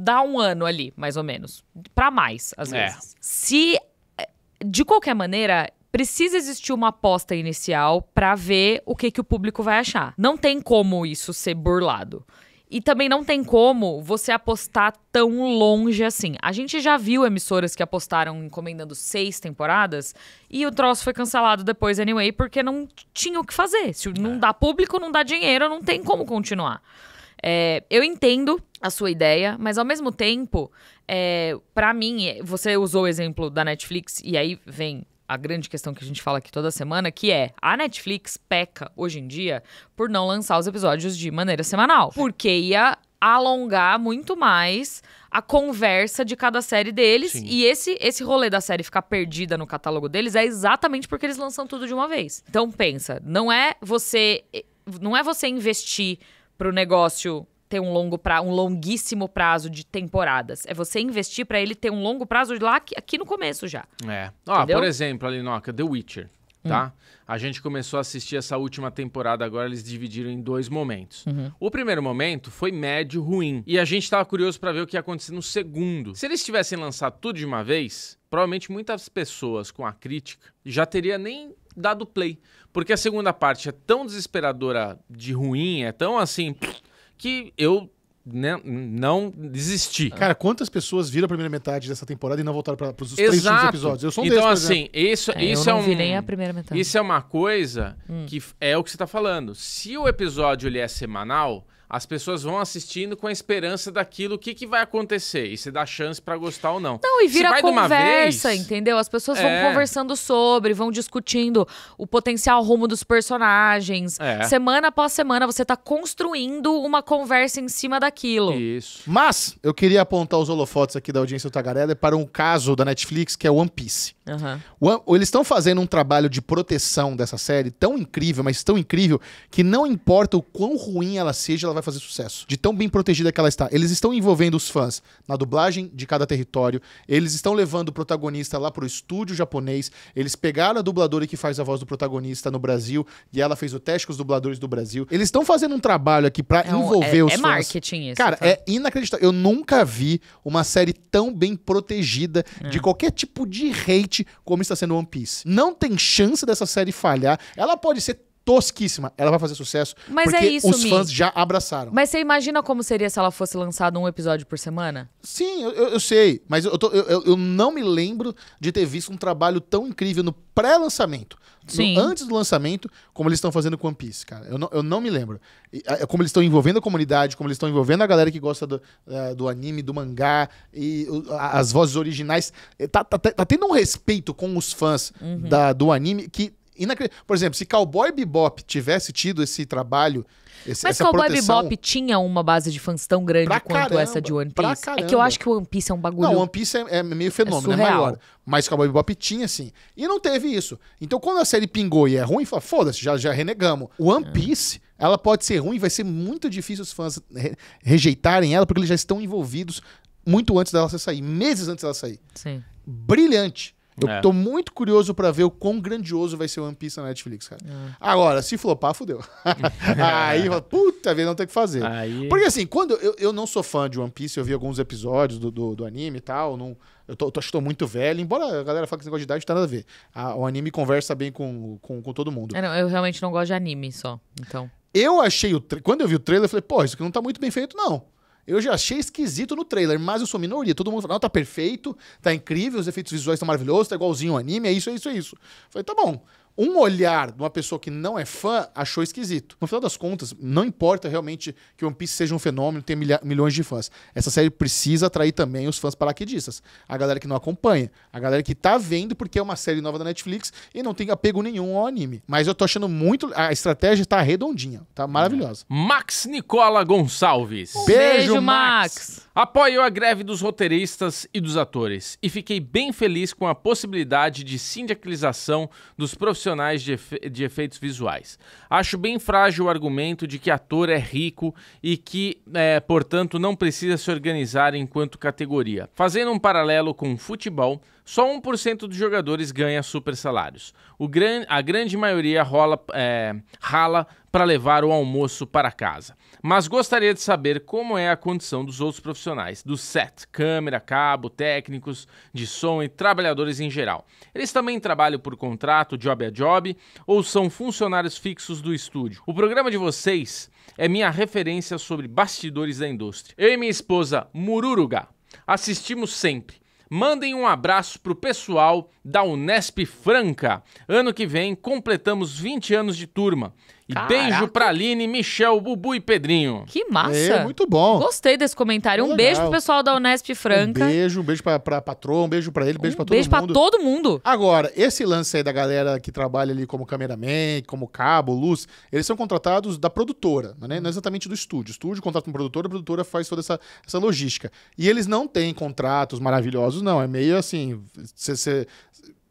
dá um ano ali, mais ou menos. para mais, às é. vezes. Se, de qualquer maneira, precisa existir uma aposta inicial para ver o que, que o público vai achar. Não tem como isso ser burlado. E também não tem como você apostar tão longe assim. A gente já viu emissoras que apostaram encomendando seis temporadas e o troço foi cancelado depois, anyway, porque não tinha o que fazer. Se não é. dá público, não dá dinheiro, não tem como continuar. É, eu entendo a sua ideia, mas ao mesmo tempo, é, para mim, você usou o exemplo da Netflix e aí vem a grande questão que a gente fala aqui toda semana, que é a Netflix peca hoje em dia por não lançar os episódios de maneira semanal. Porque ia alongar muito mais a conversa de cada série deles. Sim. E esse esse rolê da série ficar perdida no catálogo deles é exatamente porque eles lançam tudo de uma vez. Então pensa, não é você eh, não é você investir pro negócio ter um longo pra, um longuíssimo prazo de temporadas. É você investir para ele ter um longo prazo lá aqui, aqui no começo já. É. Ó, por exemplo, Alinoca, The Witcher, hum. tá? A gente começou a assistir essa última temporada, agora eles dividiram em dois momentos. Uhum. O primeiro momento foi médio ruim, e a gente tava curioso para ver o que ia acontecer no segundo. Se eles tivessem lançado tudo de uma vez, provavelmente muitas pessoas com a crítica já teria nem dado play, porque a segunda parte é tão desesperadora de ruim, é tão assim, pff, que eu né, não desisti. Cara, quantas pessoas viram a primeira metade dessa temporada e não voltaram para os três últimos episódios? Eu sou um Então, assim, isso, é, isso é um. nem a primeira metade. Isso é uma coisa hum. que é o que você está falando. Se o episódio ele é semanal, as pessoas vão assistindo com a esperança daquilo, o que, que vai acontecer, e se dá chance para gostar ou não. Não, e vira conversa, vez, entendeu? As pessoas é... vão conversando sobre, vão discutindo o potencial rumo dos personagens. É. Semana após semana, você tá construindo uma conversa em cima daquilo. Isso. Mas, eu queria apontar os holofotes aqui da audiência do Tagarela para um caso da Netflix que é One Piece. Uhum. O, eles estão fazendo um trabalho de proteção dessa série tão incrível, mas tão incrível, que não importa o quão ruim ela seja, ela vai fazer sucesso. De tão bem protegida que ela está. Eles estão envolvendo os fãs na dublagem de cada território, eles estão levando o protagonista lá pro estúdio japonês, eles pegaram a dubladora que faz a voz do protagonista no Brasil e ela fez o teste com os dubladores do Brasil. Eles estão fazendo um trabalho aqui para é é- envolver é, os é fãs. É marketing isso. Cara, tá? é inacreditável. Eu nunca vi uma série tão bem protegida é. de qualquer tipo de hate como está sendo One Piece. Não tem chance dessa série falhar. Ela pode ser tosquíssima, ela vai fazer sucesso. Mas é porque é isso, os Mi. fãs já abraçaram. Mas você imagina como seria se ela fosse lançada um episódio por semana? Sim, eu, eu sei. Mas eu, tô, eu, eu, não me lembro de ter visto um trabalho tão incrível no pré-lançamento. Sim. No, antes do lançamento, como eles estão fazendo com One Piece, cara. Eu não, eu não me lembro. E, a, como eles estão envolvendo a comunidade, como eles estão envolvendo a galera que gosta do, uh, do anime, do mangá, e uh, as vozes originais. Eh, tá, tá, tá, tendo um respeito com os fãs uhum. da, do anime que por exemplo, se Cowboy Bebop tivesse tido esse trabalho, esse, Mas essa Cowboy proteção... Bebop tinha uma base de fãs tão grande pra quanto caramba, essa de One Piece. É que eu acho que o One Piece é um bagulho. Não, One Piece é, é meio é fenômeno, é, é maior. Mas Cowboy Bebop tinha, sim. E não teve isso. Então, quando a série pingou e é ruim, fala, foda-se, já, já renegamos. One é. Piece. Ela pode ser ruim, vai ser muito difícil os fãs rejeitarem ela, porque eles já estão envolvidos muito antes dela sair, meses antes dela sair. Sim. Brilhante. Eu é. tô muito curioso para ver o quão grandioso vai ser One Piece na Netflix, cara. É. Agora, se flopar, fodeu. aí, puta vida, não tem o que fazer. Aí... Porque assim, quando eu, eu não sou fã de One Piece, eu vi alguns episódios do, do, do anime e tal, não, eu tô, tô, estou muito velho, embora a galera fale que esse negócio de idade não tem nada a ver. A, o anime conversa bem com, com, com todo mundo. É, não, eu realmente não gosto de anime só, então... Eu achei o... Quando eu vi o trailer, eu falei, pô, isso aqui não tá muito bem feito, não. Eu já achei esquisito no trailer, mas eu sou minoria. Todo mundo fala, não, tá perfeito, tá incrível, os efeitos visuais estão maravilhosos, tá igualzinho o anime, é isso, é isso, é isso. Eu falei, tá bom um olhar de uma pessoa que não é fã achou esquisito. No final das contas, não importa realmente que One Piece seja um fenômeno, tenha milha, milhões de fãs. Essa série precisa atrair também os fãs paraquedistas. A galera que não acompanha, a galera que tá vendo porque é uma série nova da Netflix e não tem apego nenhum ao anime. Mas eu tô achando muito. A estratégia tá redondinha, tá maravilhosa. Max Nicola Gonçalves. Um beijo, beijo, Max. Max. Apoio a greve dos roteiristas e dos atores e fiquei bem feliz com a possibilidade de sindicalização dos profissionais de, efe de, efeitos visuais. Acho bem frágil o argumento de que ator é rico e que, é, portanto, não precisa se organizar enquanto categoria. Fazendo um paralelo com o futebol, só 1% dos jogadores ganha super salários. Gran... a grande maioria rola, é... rala para levar o almoço para casa. Mas gostaria de saber como é a condição dos outros profissionais, do set, câmera, cabo, técnicos de som e trabalhadores em geral. Eles também trabalham por contrato, job a job, ou são funcionários fixos do estúdio. O programa de vocês é minha referência sobre bastidores da indústria. Eu e minha esposa, Mururuga, assistimos sempre mandem um abraço pro pessoal da Unesp Franca. Ano que vem completamos 20 anos de turma. E Caraca. beijo pra Aline, Michel, Bubu e Pedrinho. Que massa. É, muito bom. Gostei desse comentário. um é legal. beijo pro pessoal da Unesp Franca. Um beijo, um beijo pra, pra patroa, um beijo pra ele, um beijo pra todo beijo mundo. Beijo pra todo mundo. Agora, esse lance aí da galera que trabalha ali como cameraman, como cabo, luz, eles são contratados da produtora, né? não é exatamente do estúdio. O estúdio contrata uma produtora, a produtora faz toda essa, essa logística. E eles não têm contratos maravilhosos, não. É meio assim,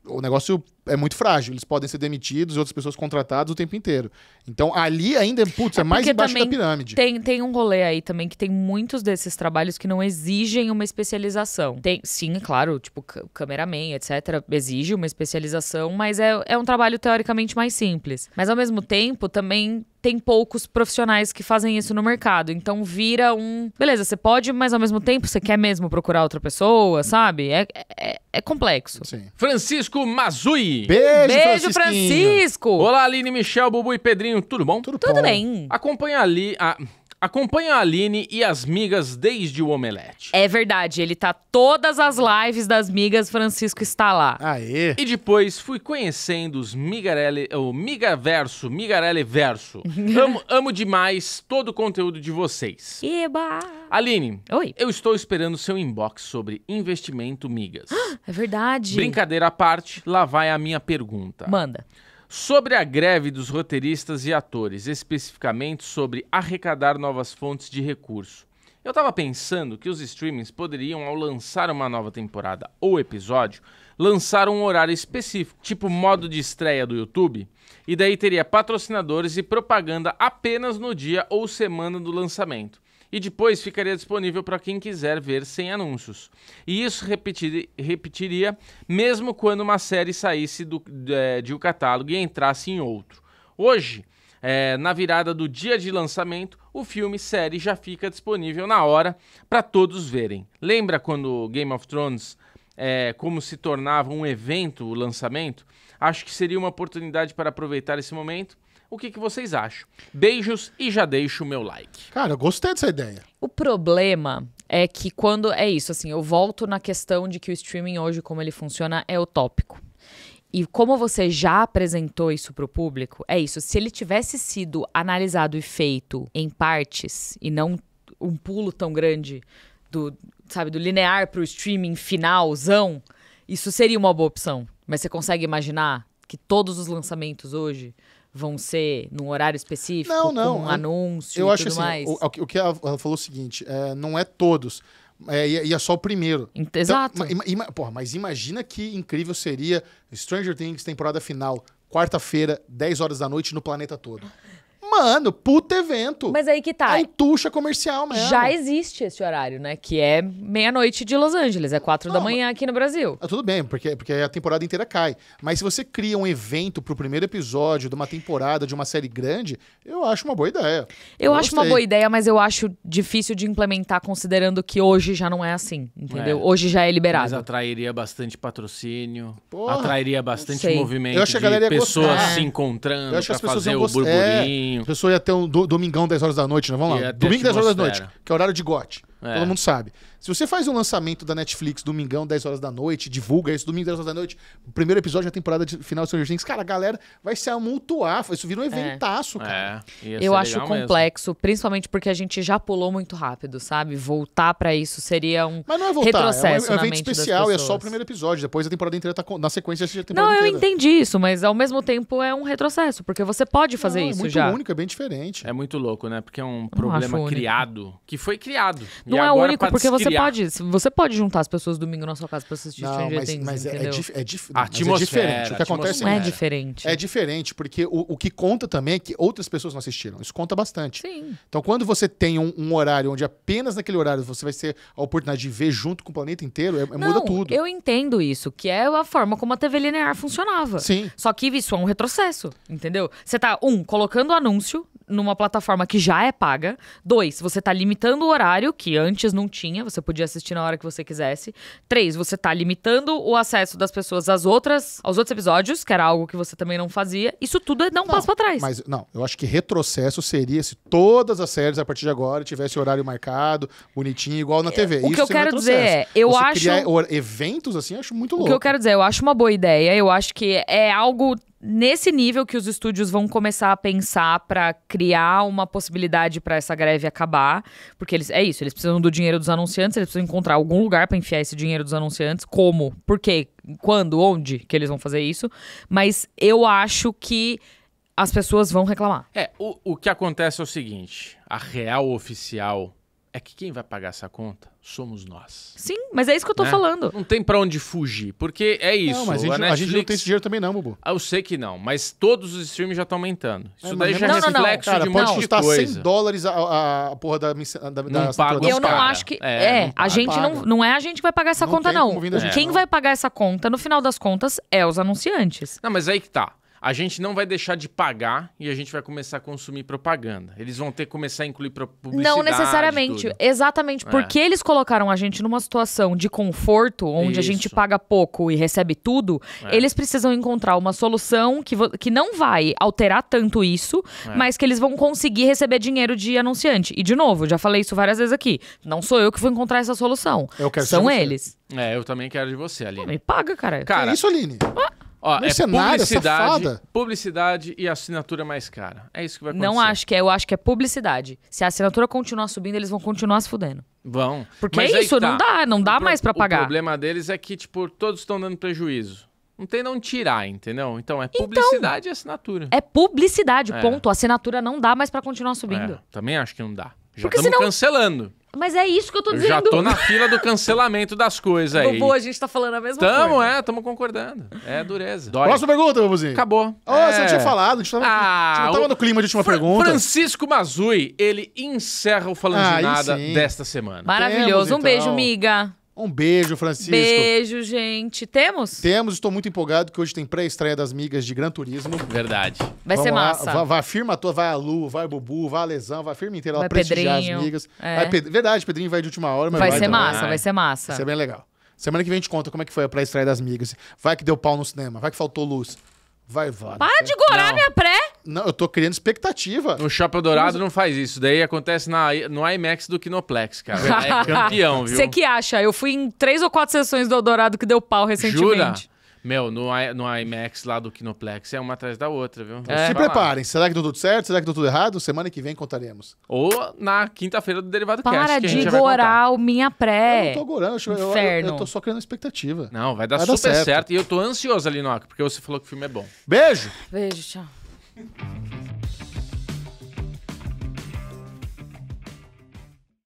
o negócio é muito frágil. Eles podem ser demitidos e outras pessoas contratadas o tempo inteiro. Então, ali ainda, putz, é, é mais embaixo da pirâmide. Tem, tem um rolê aí também que tem muitos desses trabalhos que não exigem uma especialização. Tem, sim, claro, tipo, cameraman, etc., exige uma especialização, mas é, é um trabalho teoricamente mais simples. Mas, ao mesmo tempo, também tem poucos profissionais que fazem isso no mercado. Então vira um. Beleza, você pode, mas ao mesmo tempo você quer mesmo procurar outra pessoa, sabe? É, é, é complexo. Sim. Francisco Mazui Beijo, Beijo Francisco. Olá, Aline, Michel, Bubu e Pedrinho. Tudo bom? Tudo, Tudo bom. bem. Acompanha ali a acompanha a Aline e as migas desde o Omelete. É verdade, ele tá todas as lives das migas, Francisco está lá. Aê! E depois fui conhecendo os Migarelli, o Migaverso, Migarelli Verso. amo, amo demais todo o conteúdo de vocês. Eba! Aline, Oi. eu estou esperando seu inbox sobre investimento migas. É verdade. Brincadeira à parte, lá vai a minha pergunta. Manda sobre a greve dos roteiristas e atores, especificamente sobre arrecadar novas fontes de recurso. Eu estava pensando que os streamings poderiam, ao lançar uma nova temporada ou episódio, lançar um horário específico, tipo modo de estreia do YouTube, e daí teria patrocinadores e propaganda apenas no dia ou semana do lançamento e depois ficaria disponível para quem quiser ver sem anúncios. E isso repetir, repetiria mesmo quando uma série saísse do, de, é, de um catálogo e entrasse em outro. Hoje, é, na virada do dia de lançamento, o filme série já fica disponível na hora para todos verem. Lembra quando Game of Thrones é, como se tornava um evento o lançamento? Acho que seria uma oportunidade para aproveitar esse momento o que, que vocês acham. Beijos e já deixo o meu like. Cara, eu gostei dessa ideia. O problema é que quando. É isso, assim, eu volto na questão de que o streaming hoje, como ele funciona, é utópico. E como você já apresentou isso para o público, é isso. Se ele tivesse sido analisado e feito em partes e não um pulo tão grande do, sabe, do linear para o streaming finalzão, isso seria uma boa opção. Mas você consegue imaginar que todos os lançamentos hoje vão ser num horário específico, não, não, com um anúncio eu e acho tudo assim, mais? O, o que ela falou é o seguinte, é, não é todos, é, e, é, é só o primeiro. Exato. Então, ima, ima, porra, mas imagina que incrível seria Stranger Things, temporada final, quarta-feira, 10 horas da noite, no planeta todo. Mano, puta evento. Mas aí que tá. Aí é tuxa comercial mesmo. Já existe esse horário, né? Que é meia-noite de Los Angeles, é quatro Não, da manhã aqui no Brasil. Ah, tudo bem, porque, porque a temporada inteira cai. Mas se você cria um evento pro primeiro episódio de uma temporada, de uma série grande, eu acho uma boa ideia. Eu, eu acho gostei. uma boa ideia, mas eu acho difícil de implementar, considerando que hoje já não é assim, entendeu? É. Hoje já é liberado. Mas atrairia bastante patrocínio, Porra, atrairia bastante movimento eu acho que a galera de pessoas gostar. se encontrando eu acho pra fazer o é. burburinho. É. Domingo. As pessoas ter um do, domingão 10 horas da noite, né? Vamos lá. Domingo 10 horas da noite, que é horário de gote. É. Todo mundo sabe. Se você faz um lançamento da Netflix domingão, 10 horas da noite, divulga isso domingo, 10 horas da noite, o primeiro episódio da temporada de final de Stranger Things, cara, a galera vai se amultuar. Isso vira um é. eventaço, cara. É, eu acho complexo, mesmo. principalmente porque a gente já pulou muito rápido, sabe? Voltar para isso seria um Mas não é voltar, retrocesso é um, evento especial e é só o primeiro episódio. Depois a temporada inteira tá na sequência já Não, eu entendi isso, mas ao mesmo tempo é um retrocesso, porque você pode fazer não, é isso é muito já. único, é bem diferente. É muito louco, né? Porque é um problema criado que foi criado não é o único, porque você pode, você pode juntar as pessoas domingo na sua casa pra assistir não, Stranger mas, Things, mas É, dif, é, dif, mas é diferente. O que acontece não é, é diferente. É diferente, porque o, o que conta também é que outras pessoas não assistiram. Isso conta bastante. Sim. Então, quando você tem um, um horário onde apenas naquele horário você vai ter a oportunidade de ver junto com o planeta inteiro, é, é não, muda tudo. Eu entendo isso, que é a forma como a TV linear funcionava. Sim. Só que isso é um retrocesso, entendeu? Você tá, um, colocando o anúncio numa plataforma que já é paga. Dois, você está limitando o horário, que antes não tinha, você podia assistir na hora que você quisesse. Três, você está limitando o acesso das pessoas às outras, aos outros episódios, que era algo que você também não fazia. Isso tudo é dar um não, passo para trás. Mas não, eu acho que retrocesso seria se todas as séries a partir de agora tivesse horário marcado, bonitinho, igual na TV. É, o Isso que eu quero dizer é, eu você acho criar eventos assim, eu acho muito louco. O que eu quero dizer, eu acho uma boa ideia, eu acho que é algo nesse nível que os estúdios vão começar a pensar para criar uma possibilidade para essa greve acabar, porque eles é isso, eles precisam do dinheiro dos anunciantes, eles precisam encontrar algum lugar para enfiar esse dinheiro dos anunciantes, como, por quê, quando, onde que eles vão fazer isso, mas eu acho que as pessoas vão reclamar. É, o, o que acontece é o seguinte, a real oficial é que quem vai pagar essa conta somos nós. Sim, mas é isso que eu tô né? falando. Não tem para onde fugir, porque é isso. Não, mas a gente, a, Netflix, a gente, não tem esse dinheiro também não, Bubu. Ah, eu sei que não, mas todos os streams já estão aumentando. Isso é, daí é já é reflexo não, não. de pode custar coisa. 100 dólares a, a, porra da, da, da não paga, Eu não acho que... É, é a gente não, não é a gente que vai pagar essa conta não. É. Quem vai pagar essa conta, no final das contas, é os anunciantes. Não, mas aí que tá a gente não vai deixar de pagar e a gente vai começar a consumir propaganda. Eles vão ter que começar a incluir publicidade. Não necessariamente. Tudo. Exatamente. É. Porque eles colocaram a gente numa situação de conforto, onde Isso. a gente paga pouco e recebe tudo, é. eles precisam encontrar uma solução que, que não vai alterar tanto isso, é. mas que eles vão conseguir receber dinheiro de anunciante. E, de novo, já falei isso várias vezes aqui. Não sou eu que vou encontrar essa solução. São eles. É, eu também quero de você, Aline. Pô, me paga, cara. Cara, que isso, Aline. Ah, Ó, é Mercenário, é publicidade, safada. publicidade e assinatura mais cara. É isso que vai acontecer. Não acho que é, eu acho que é publicidade. Se a assinatura continuar subindo, eles vão continuar se fudendo. Vão. Porque Mas é isso, tá. não dá, não dá mais para pagar. O problema deles é que, tipo, todos estão dando prejuízo. Não tem não tirar, entendeu? Então é então, publicidade então, e assinatura. É publicidade, é. ponto. A assinatura não dá mais para continuar subindo. É, também acho que não dá. Já Porque estamos senão... cancelando. Mas é isso que eu tô dizendo. Eu já tô na fila do cancelamento das coisas aí. Bobo, a gente tá falando a mesma tamo, coisa. Tamo, é, tamo concordando. É dureza. Dói. Próxima pergunta, Bobozinho. Acabou. Oh, é... você não é. tinha falado. A gente, tava, ah, a gente tava o... no clima de última Fra pergunta. Francisco Mazui, ele encerra o Falando ah, de Nada desta semana. Maravilhoso. Temos, então. Um beijo, então. miga. Um beijo, Francisco. Beijo, gente. Temos? Temos, estou muito empolgado que hoje tem pré-estreia das migas de Gran Turismo. Verdade. Vai Vamos ser massa. Vai, vai, firma toda, vai a Lu, vai a Bubu, vai a Lesão, vai a firma inteira vai prestigiar Pedrinho. as migas. É. Vai, verdade, Pedrinho vai de última hora, mas vai, vai ser também. massa, vai ser massa. Vai ser bem legal. Semana que vem a gente conta como é que foi a pré-estreia das migas. Vai que deu pau no cinema, vai que faltou luz. Vai, vai. Para de gorar minha pré! Não, eu tô criando expectativa. No Shopping Dourado não faz isso. Daí acontece na, no IMAX do Kinoplex, cara. É campeão, viu? Você que acha? Eu fui em três ou quatro sessões do Dourado que deu pau recentemente. Jura? Meu, no, no IMAX lá do Kinoplex é uma atrás da outra, viu? É, se preparem. Será que deu tudo certo? Será que deu tudo errado? Semana que vem contaremos. Ou na quinta-feira do Derivado Para Cast. Para de gorar o minha pré. Eu não tô gorando, eu, eu, eu, eu, tô só criando expectativa. Não, vai dar vai super dar certo. certo. E eu tô ansioso ali, Noca, porque você falou que o filme é bom. Beijo! Beijo, tchau. Thank you.